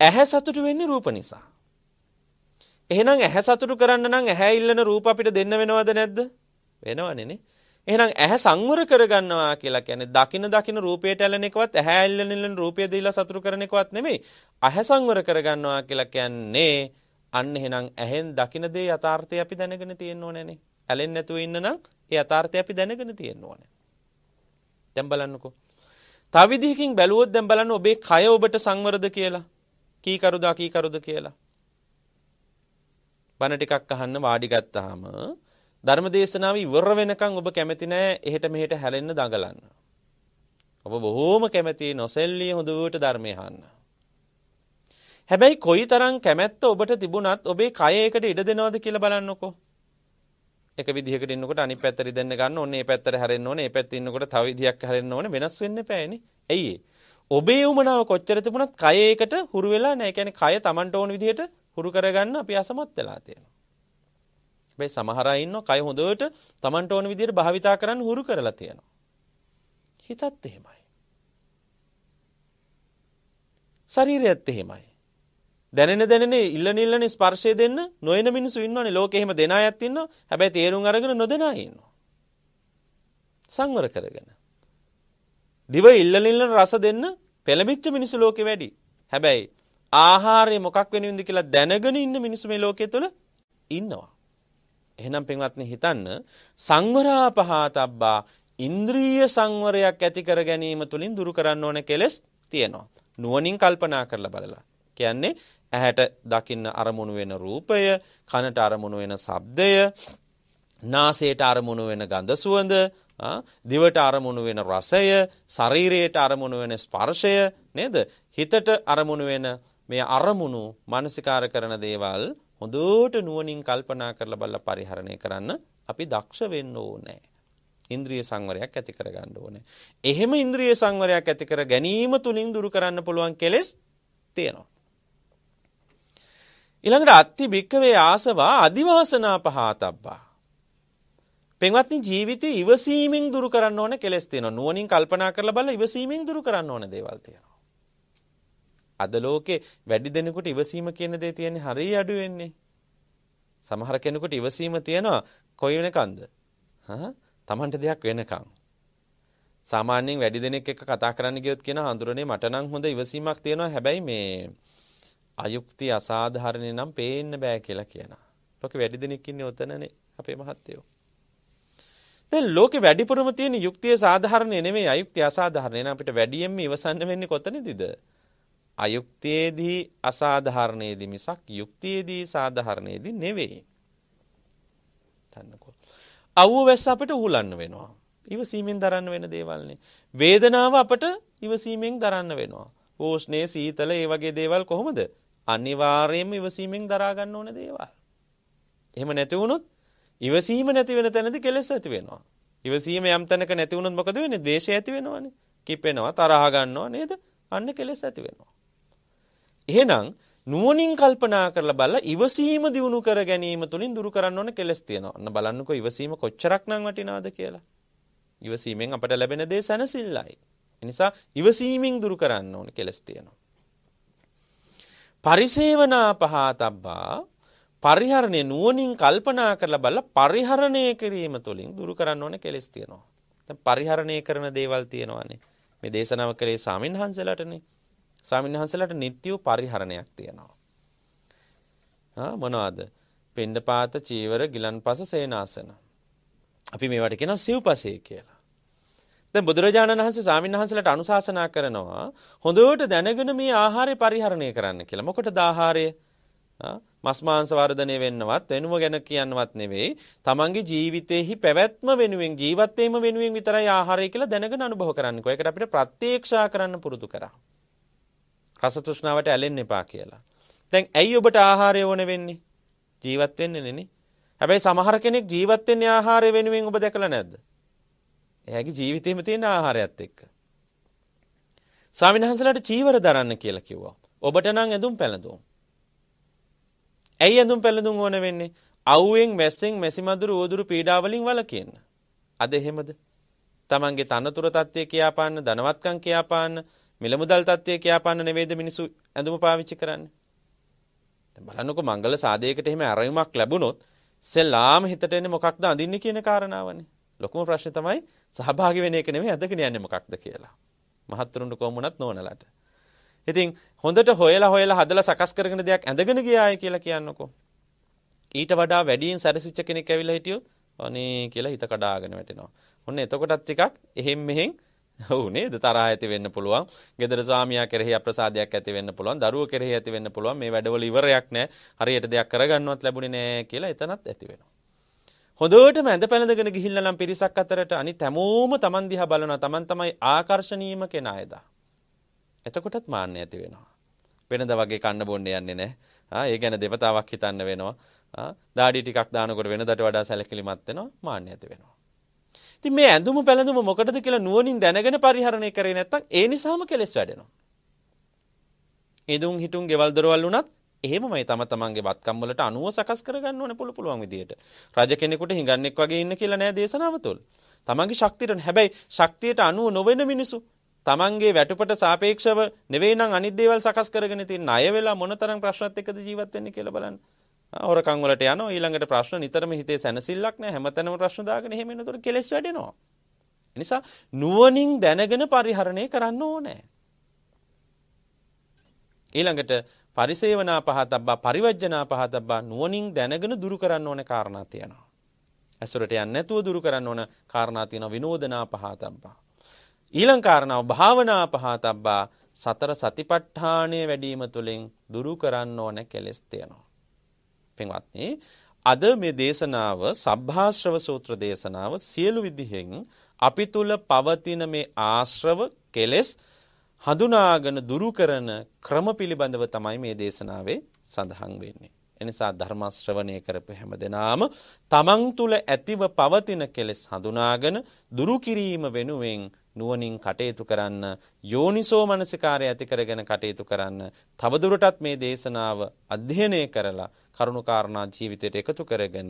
ඇහැ සතුටු වෙන්නේ රූප නිසා. එහෙනම් ඇහැ සතුටු කරන්න නම් ඇහැ ඉල්ලන රූප අපිට දෙන්න වෙනවද නැද්ද වෙනවනනේ එහෙනම් ඇහැ සංවර කරගන්නවා කියලා කියන්නේ දකින දකින රූපයට ඇලෙන එකවත් ඇහැ ඇල්ලෙන ඇල්ලෙන රූපය දීලා සතුරු කරන එකවත් නෙමෙයි. ඇහැ සංවර කරගන්නවා කියලා කියන්නේ අන්න එහෙනම් ඇහෙන් දකින දේ යථාර්ථය අපි දැනගෙන තියෙන්න ඕනේනේ. ඇලෙන්නේ නැතුව ඉන්න නම් ඒ යථාර්ථය අපි දැනගෙන තියෙන්න ඕනේ. දැන් බලන්නකෝ. තව විදිහකින් බැලුවොත් දැන් බලන්න ඔබේ කය ඔබට සංවරද කියලා. කීකරුදා කීකරුද කියලා. බණ ටිකක් අහන්න වාඩි ගත්තාම ධර්මදේශනාව ඉවර වෙනකන් ඔබ කැමති නෑ එහෙට මෙහෙට හැලෙන්න දඟලන්න. ඔබ බොහෝම කැමති නොසෙල්ලී හොඳුවට ධර්මය අහන්න. හැබැයි කොයිතරම් කැමැත්ත ඔබට තිබුණත් ඔබේ කය ඒකට ඉඩ දෙනවද කියලා බලන්නකෝ. එක විදිහකට ඉන්නකොට අනිත් පැත්තට ඉදෙන්න ගන්න ඕනේ මේ පැත්තට හැරෙන්න ඕනේ මේ පැත්තේ ඉන්නකොට තව විදිහක් හැරෙන්න ඕනේ වෙනස් වෙන්න එපානේ. ඇයි ඒ? ඔබේ උමනාව කොච්චර තිබුණත් කය ඒකට හුරු වෙලා නැහැ. කියන්නේ කය Tamanට ඕන විදිහට හුරු කරගන්න අපි අසමත් වෙලා තියෙනවා. හැබැයි සමහර අය ඉන්නවා කය හොඳට Tamanට ඕන විදිහට භාවිතා කරන්න හුරු කරලා තියෙනවා. හිතත් එහෙමයි. ශරීරයත් එහෙමයි. දැනෙන දැනෙන ඉල්ලන ඉල්ලන ස්පර්ශය දෙන්න නොයන මිනිසු ඉන්නවනේ ලෝකෙ එහෙම දෙන අයත් ඉන්නවා. හැබැයි තේරුම් අරගෙන නොදෙන අය ඉන්නවා. සංවර කරගෙන. දිව ඉල්ලන ඉල්ලන රස දෙන්න පෙළඹිච්ච මිනිසු ලෝකෙ වැඩි. හැබැයි ආහාරය මොකක් වෙනවින්ද කියලා දැනගෙන ඉන්න මිනිස්සු මේ ලෝකයේ තුල ඉන්නවා. එහෙනම් පින්වත්නි හිතන්න සංවරාපහාතබ්බා ඉන්ද්‍රිය සංවරයක් ඇති කර ගැනීම තුලින් දුරු කරන්න ඕන කෙලෙස් තියෙනවා. නුවණින් කල්පනා කරලා බලලා. කියන්නේ ඇහැට දකින්න අරමුණු වෙන රූපය, කනට අරමුණු වෙන ශබ්දය, නාසයට අරමුණු වෙන ගඳ සුවඳ, දිවට අරමුණු වෙන රසය, ශරීරයට අරමුණු වෙන ස්පර්ශය නේද? හිතට අරමුණු වෙන මේ අරමුණු මානසිකාර කරන දේවල් හොඳට නුවණින් කල්පනා කරලා බලලා පරිහරණය කරන්න අපි දක්ෂ වෙන්න ඕනේ. ඉන්ද්‍රිය සංවරයක් ඇති කරගන්න ඕනේ. එහෙම ඉන්ද්‍රිය සංවරයක් ඇති කර ගැනීම තුලින් දුරු කරන්න පුළුවන් කෙලෙස් තියෙනවා. ඊළඟට අත්ති භික්කවේ ආසවා අදිවාසනා පහතබ්බා. පෙන්වත්නි ජීවිතේ ඉවසීමෙන් දුරු කරන්න ඕන කෙලෙස් තියෙනවා. නුවණින් කල්පනා කරලා බලලා ඉවසීමෙන් දුරු කරන්න ඕන දේවල් තියෙනවා. අද ලෝකේ වැඩි දෙනෙකුට ඉවසීම කියන දේ තියෙන්නේ හරිය අඩු වෙන්නේ. සමහර කෙනෙකුට ඉවසීම තියනවා කොයි වෙනකන්ද? හා Tamanට දෙයක් වෙනකන්. සාමාන්‍යයෙන් වැඩි දෙනෙක් එක්ක කතා කරන්න ගියොත් කියන හඳුරන්නේ මට නම් හොඳ ඉවසීමක් තියෙනවා හැබැයි මේ අයුක්ති අසාධාරණේ නම් පේන්න බෑ කියලා කියනවා. ලෝකෙ වැඩි දෙනෙක් ඉන්නේ ඔතනනේ අපේ මහත්තයෝ. දැන් ලෝකෙ වැඩිපුරම තියෙන යුක්තිය සාධාරණේ නෙමෙයි අයුක්තිය අසාධාරණේ. අපිට වැඩියෙන්ම ඉවසන්න වෙන්නේ කොතනදීද? අයුක්තියේදී අසාධාරණයේදී මිසක් යුක්තියේදී සාධාරණයේදී නෙවෙයි. තන්නකෝ. අවුවැස්ස අපට උහුලන්න වෙනවා. ඉවසීමෙන් දරන්න වෙන දේවල්නේ. වේදනාව අපට ඉවසීමෙන් දරන්න වෙනවා. ඕෂ්ණය සීතල ඒ වගේ දේවල් කොහොමද අනිවාර්යයෙන්ම ඉවසීමෙන් දරාගන්න ඕන දේවල්. එහෙම නැතිවුණොත් ඉවසීම නැතිවෙන තැනදි කෙලෙස් ඇති වෙනවා. ඉවසීම යම් තැනක නැතිවුණොත් මොකද වෙන්නේ? ද්වේෂය ඇති වෙනවනේ. කිපෙනවා, තරහ ගන්නවා නේද? අන්න කෙලෙස් ඇති වෙනවා. එහෙනම් නුවණින් කල්පනා කරලා බලලා ඉවසීම දිනු කර ගැනීම තුලින් දුරු කරන්න ඕන කෙලස් තියෙනවා. අන්න බලන්නකෝ ඉවසීම කොච්චරක් නම් වටිනවද කියලා. ඉවසීමෙන් අපට ලැබෙන දේ සැනසෙල්ලයි. එනිසා ඉවසීමෙන් දුරු කරන්න ඕන කෙලස් තියෙනවා. පරිසේවනා පහතබ්බා පරිහරණය නුවණින් කල්පනා කරලා බලලා පරිහරණය කිරීම තුලින් දුරු කරන්න ඕන කෙලස් තියෙනවා. දැන් පරිහරණය කරන දේවල් තියෙනවානේ. මේ දේශනාව කලේ සාමින්හන්සලාටනේ. ස්වාමීන් වහන්සේලාට නිත්‍ය වූ පරිහරණයක් තියෙනවා. ආ මොනවාද? පෙන්ඩපාත, චීවර, ගිලන්පස, සේනාසන. අපි මේවට කියනවා සිව්පසේ කියලා. දැන් බුදුරජාණන් වහන්සේ ස්වාමීන් වහන්සේලාට අනුශාසනා කරනවා හොඳට දැනගෙන මේ ආහාරය පරිහරණය කරන්න කියලා. මොකටද ආහාරය? මස් මාංශ වර්ධනය වෙන්නවත් වෙනුම ගැන කියන්නවත් නෙවෙයි තමන්ගේ ජීවිතේහි පැවැත්ම වෙනුවෙන් ජීවත් වීම වෙනුවෙන් විතරයි ආහාරය කියලා දැනගෙන අනුභව කරන්නකෝ. ඒකට අපිට ප්‍රත්‍යක්ෂා කරන්න පුරුදු කරා. රස තෘෂ්ණාවට ඇලෙන්න එපා කියලා. දැන් ඇයි ඔබට ආහාරය ඕන වෙන්නේ? ජීවත් වෙන්න නෙනේ. හැබැයි සමහර කෙනෙක් ජීවත් වෙන්නේ ආහාරය වෙනුවෙන් ඔබ දැකලා නැද්ද? එයාගේ ජීවිතේම තියෙන ආහාරයත් එක්ක. ස්වාමින්වහන්සේලාට චීවර දරන්න කියලා කිව්වා. ඔබට නම් ඇඳුම් පැළඳුම්. ඇයි ඇඳුම් පැළඳුම් ඕන වෙන්නේ? අවුවෙන් වැස්සෙන් මැසිමදුරු ඕදුරු පීඩාවලින් වළකින්න. අද එහෙමද? තමන්ගේ තනතුර තත්ත්වය කියාපාන්න, ධනවත්කම් කියාපාන්න, මිලමුදල් තත්ත්වය කියාපන්න නෙවේද මිනිසු ඇඳුම පාවිච්චි කරන්න. බලන්නක මංගල සාදයකට එහෙම ඇරයුමක් ලැබුණොත් සෙල්ලාම හිතට එන මොකක්ද අඳින්න කියන කාරණාවනේ ලොකුම ප්‍රශ්න තමයි සහභාගි වෙන එක නෙමෙයි අදගෙන යන්නේ මොකක්ද කියලා. මහත්තුරුන්ට කොමුණත් නෝනලට. ඉතින් හොඳට හොයලා හොයලා හදලා සකස් කරගෙන දෙයක් ඇඳගෙන ගියාය කියලා කියන්නකෝ. ඊට වඩා වැඩියෙන් සැරසිච්ච කෙනෙක් ඇවිල්ලා හිටියොත් අනේ කියලා හිත කඩාගෙන වැටෙනවා. ඔන්න එතකොටත් ටිකක් එහෙම් මෙහෙම් ඔව් නේද තරහ ඇති වෙන්න පුළුවන්. ගෙදර ස්වාමියා කෙරෙහි අප්‍රසාදයක් ඇති වෙන්න පුළුවන්. දරුවෝ කෙරෙහි ඇති වෙන්න පුළුවන්. මේ වැඩවල ඉවරයක් නැහැ. හරියට දෙයක් කරගන්නවත් ලැබුණේ නැහැ කියලා එතනත් ඇති වෙනවා. හොඳටම ඇඳ පැළඳගෙන ගිහිල්ලා නම් පිරිසක් අතරට අනිත් හැමෝම Taman දිහා බලනවා. Taman තමයි ආකර්ෂණීයම කෙනා එදා. එතකොටත් මාන්න ඇති වෙනවා. වෙනද වගේ කන්න බොන්න යන්නේ නැහැ. ආ ඒ ගැන දෙපතාවක් හිතන්න වෙනවා. ආ දාඩි ටිකක් දානකොට වෙනදට වඩා සැලකිලිමත් වෙනවා. මාන්න ඇති වෙනවා. ති මේ ඇඳුම පැළඳුම මොකටද කියලා නුවනින් දැනගෙන පරිහරණය කරේ නැත්තක් ඒ නිසාම කෙලෙස් වැඩෙනවා. එදුම් හිටුන් ගෙවල්දරවල් වුනත් ඒමයි තම තමන්ගේ වත්කම්වලට අනුව සකස් කරගන්න ඕන පුළු පුළුවන් විදියට රජ කෙනෙකුට හිඟන්නෙක් වගේ ඉන්න කියලා නෑ දේශනාව තුළ තමන්ගේ ශක්තිරන හැබැයි ශක්තියට අනුව නොවෙන මිනිසු තමන්ගේ වැටපට සාපේක්ෂව නෙවෙනම් අනිදේවල් සකස් කරගෙන තින් අය වෙලා මොනතරම් ප්‍රශ්නත් එකද ජීවත්වන්නේ කියලබලන්න හොරකම් වලට යනවා ඊළඟට ප්‍රශ්න නිතරම හිතේ සැනසෙල්ලක් නැහැ හැමතැනම ප්‍රශ්න දාගෙන එහෙම එනකොට කෙලෙස් වැඩෙනවා ඒ නිසා නුවණින් දැනගෙන පරිහරණය කරන්න ඕනේ ඊළඟට පරිසේවනා පහතබ්බා පරිවර්ජනා පහතබ්බා නුවණින් දැනගෙන දුරු කරන්න ඕනේ කාරණා තියෙනවා ඇසුරට යන්නේ නැතුව දුරු කරන්න ඕන කාරණා තියෙනවා විනෝදනා පහතබ්බා ඊළඟ කාරණාව භාවනා පහතබ්බා සතර සතිපට්ඨානය වැඩිම තුලින් දුරු කරන්න ඕන කෙලෙස් තියෙනවා පින්වත්නි අද මේ දේශනාව සබ්භාශ්‍රව සූත්‍ර දේශනාව සියලු විදිහෙන් අපි තුල පවතින මේ ආශ්‍රව කෙලෙස් හඳුනාගෙන දුරු කරන ක්‍රම පිළිබඳව තමයි මේ දේශනාවේ සඳහන් වෙන්නේ. එනිසා ධර්ම ශ්‍රවණය කරපු හැමදෙනාම තමන් තුල ඇතිව පවතින කෙලෙස් හඳුනාගෙන දුරු කිරීම වෙනුවෙන් නුවණින් කටයුතු කරන්න යෝනිසෝ මනසිකාරය ඇති කරගෙන කටයුතු කරන්න තවදුරටත් මේ දේශනාව අධ්‍යයනය කරලා කරුණාකාරණා ජීවිතයට එකතු කරගෙන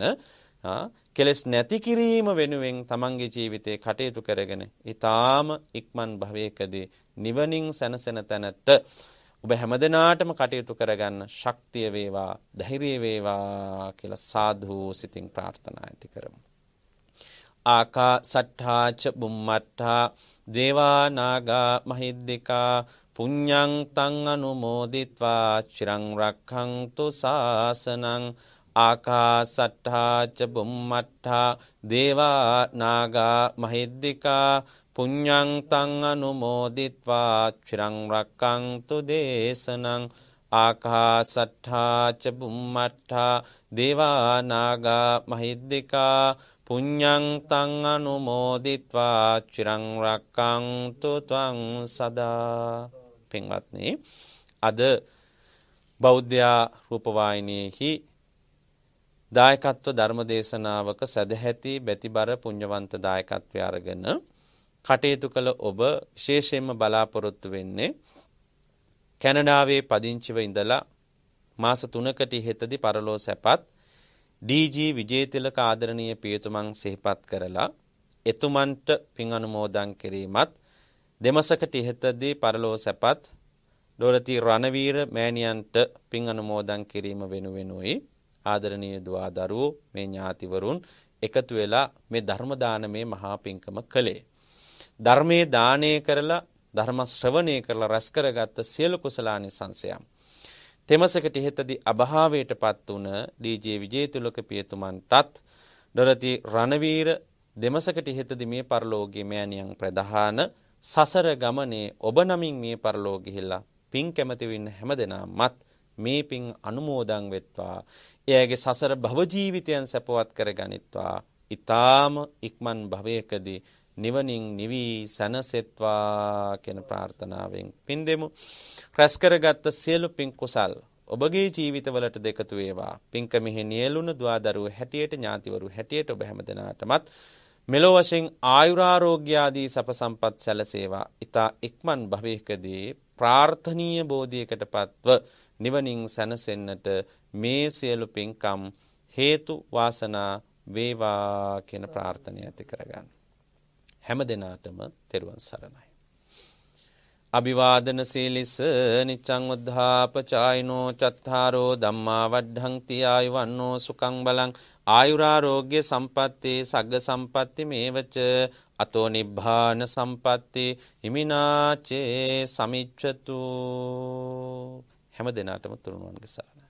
කෙලෙස් නැති කිරීම වෙනුවෙන් තමන්ගේ ජීවිතේ කටයුතු කරගෙන ඊටාම ඉක්මන් භවයකදී නිවනින් සැනසෙන තැනට ඔබ හැමදෙනාටම කටයුතු කරගන්න ශක්තිය වේවා ධෛර්යය වේවා කියලා සාදු සිතින් ප්‍රාර්ථනා ඇති කරමු. ආකා සට්ඨාච බුම්මට්ඨා දේවානාගා මහිද්దికා පුඤ්ඤං තං අනුමෝදිත්වා චිරං රක්ඛන්තු සාසනං ආකාසට්ඨා ච බුම්මට්ඨා දේවානාගා මහිද්దికා පුඤ්ඤං තං අනුමෝදිත්වා චිරං රක්ඛන්තු දේශනං ආකාසට්ඨා ච බුම්මට්ඨා දේවානාගා මහිද්దికා පුඤ්ඤංතං අනුමෝදිත්වා චිරං රක්කන්තු ත්වං සදා පින්වත්නි අද බෞද්ධයා රූපවාහිනියේහි දායකත්ව ධර්ම දේශනාවක සදැහැති බැතිබර පුඤ්ඤවන්ත දායකත්වය අරගෙන කටයුතු කළ ඔබ විශේෂයෙන්ම බලාපොරොත්තු වෙන්නේ කැනඩාවේ පදිංචිව ඉඳලා මාස 3කට ඉහෙතදී පරලෝ සැපත් ඩීජී විජේතිලක ආදරණීය පියතුමන් සිහිපත් කරලා එතුමන්ට පින් අනුමෝදන් කිරීමත් දෙමසකට ඉහතදී පරලෝ සැපත් ඩොරති රණවීර මෑණියන්ට පින් අනුමෝදන් කිරීම වෙනුවෙනුයි ආදරණීය දුවා දරුවෝ මේ ඥාතිවරුන් එකතු වෙලා මේ ධර්ම දානමේ මහා පිංකම කළේ ධර්මයේ දානය කරලා ධර්ම ශ්‍රවණය කරලා රැස් කරගත් සියලු කුසලානි සංසයම් තෙමසකට ඉහෙතදී අභාවයට පත් වුණ ඩීජේ විජේතුලක පියතුමන්ටත් ඩොරති රණවීර දෙමසකට ඉහෙතදී මේ පරලෝකයේ මෑණියන් ප්‍රධාන සසර ගමනේ ඔබ නමින් මේ පරලෝක ගිහිල්ලා පින් කැමති වෙන්න හැමදෙනාමත් මේ පින් අනුමෝදන් වෙත්වා එයාගේ සසර භව ජීවිතයන් සැපවත් කරගනිත්වා ඊ타ම ඉක්මන් භවයකදී නිවනින් නිවි සැනසෙත්වා කියන ප්‍රාර්ථනාවෙන් පින් දෙමු. රැස් කරගත් සියලු පින් කුසල් ඔබගේ ජීවිතවලට දෙකතු වේවා. පින්කමෙහි නියලුණු දුවදරුව හැටියට ඥාතිවරු හැටියට ඔබ හැමදෙනාටමත් මෙලොව වශයෙන් ආයුරාරෝග්‍ය ආදී සප සම්පත් සැලසේවා. ඊතා ඉක්මන් භවයකදී ප්‍රාර්ථනීය බෝධියකට පත්ව නිවනින් සැනසෙන්නට මේ සියලු පින්කම් හේතු වාසනා වේවා කියන ප්‍රාර්ථනය ඇති කරගන්න. හැම දෙනාටම තෙරුවන් සරණයි. අභිවාදන සීලිස නිච්චං උද්ධාපචායිනෝ චත්තාරෝ ධම්මා වඩ්ඩංති ආයුවන්නෝ සුකං බලං ආයුරාරෝග්‍ය සම්පත්ති සග්ග සම්පත්ති මේවච අතෝ නිබ්බාන සම්පත්ති හිමිනාචේ සමිච්ඡතු හැම දෙනාටම තුරුණුවන්ගේ සරණයි.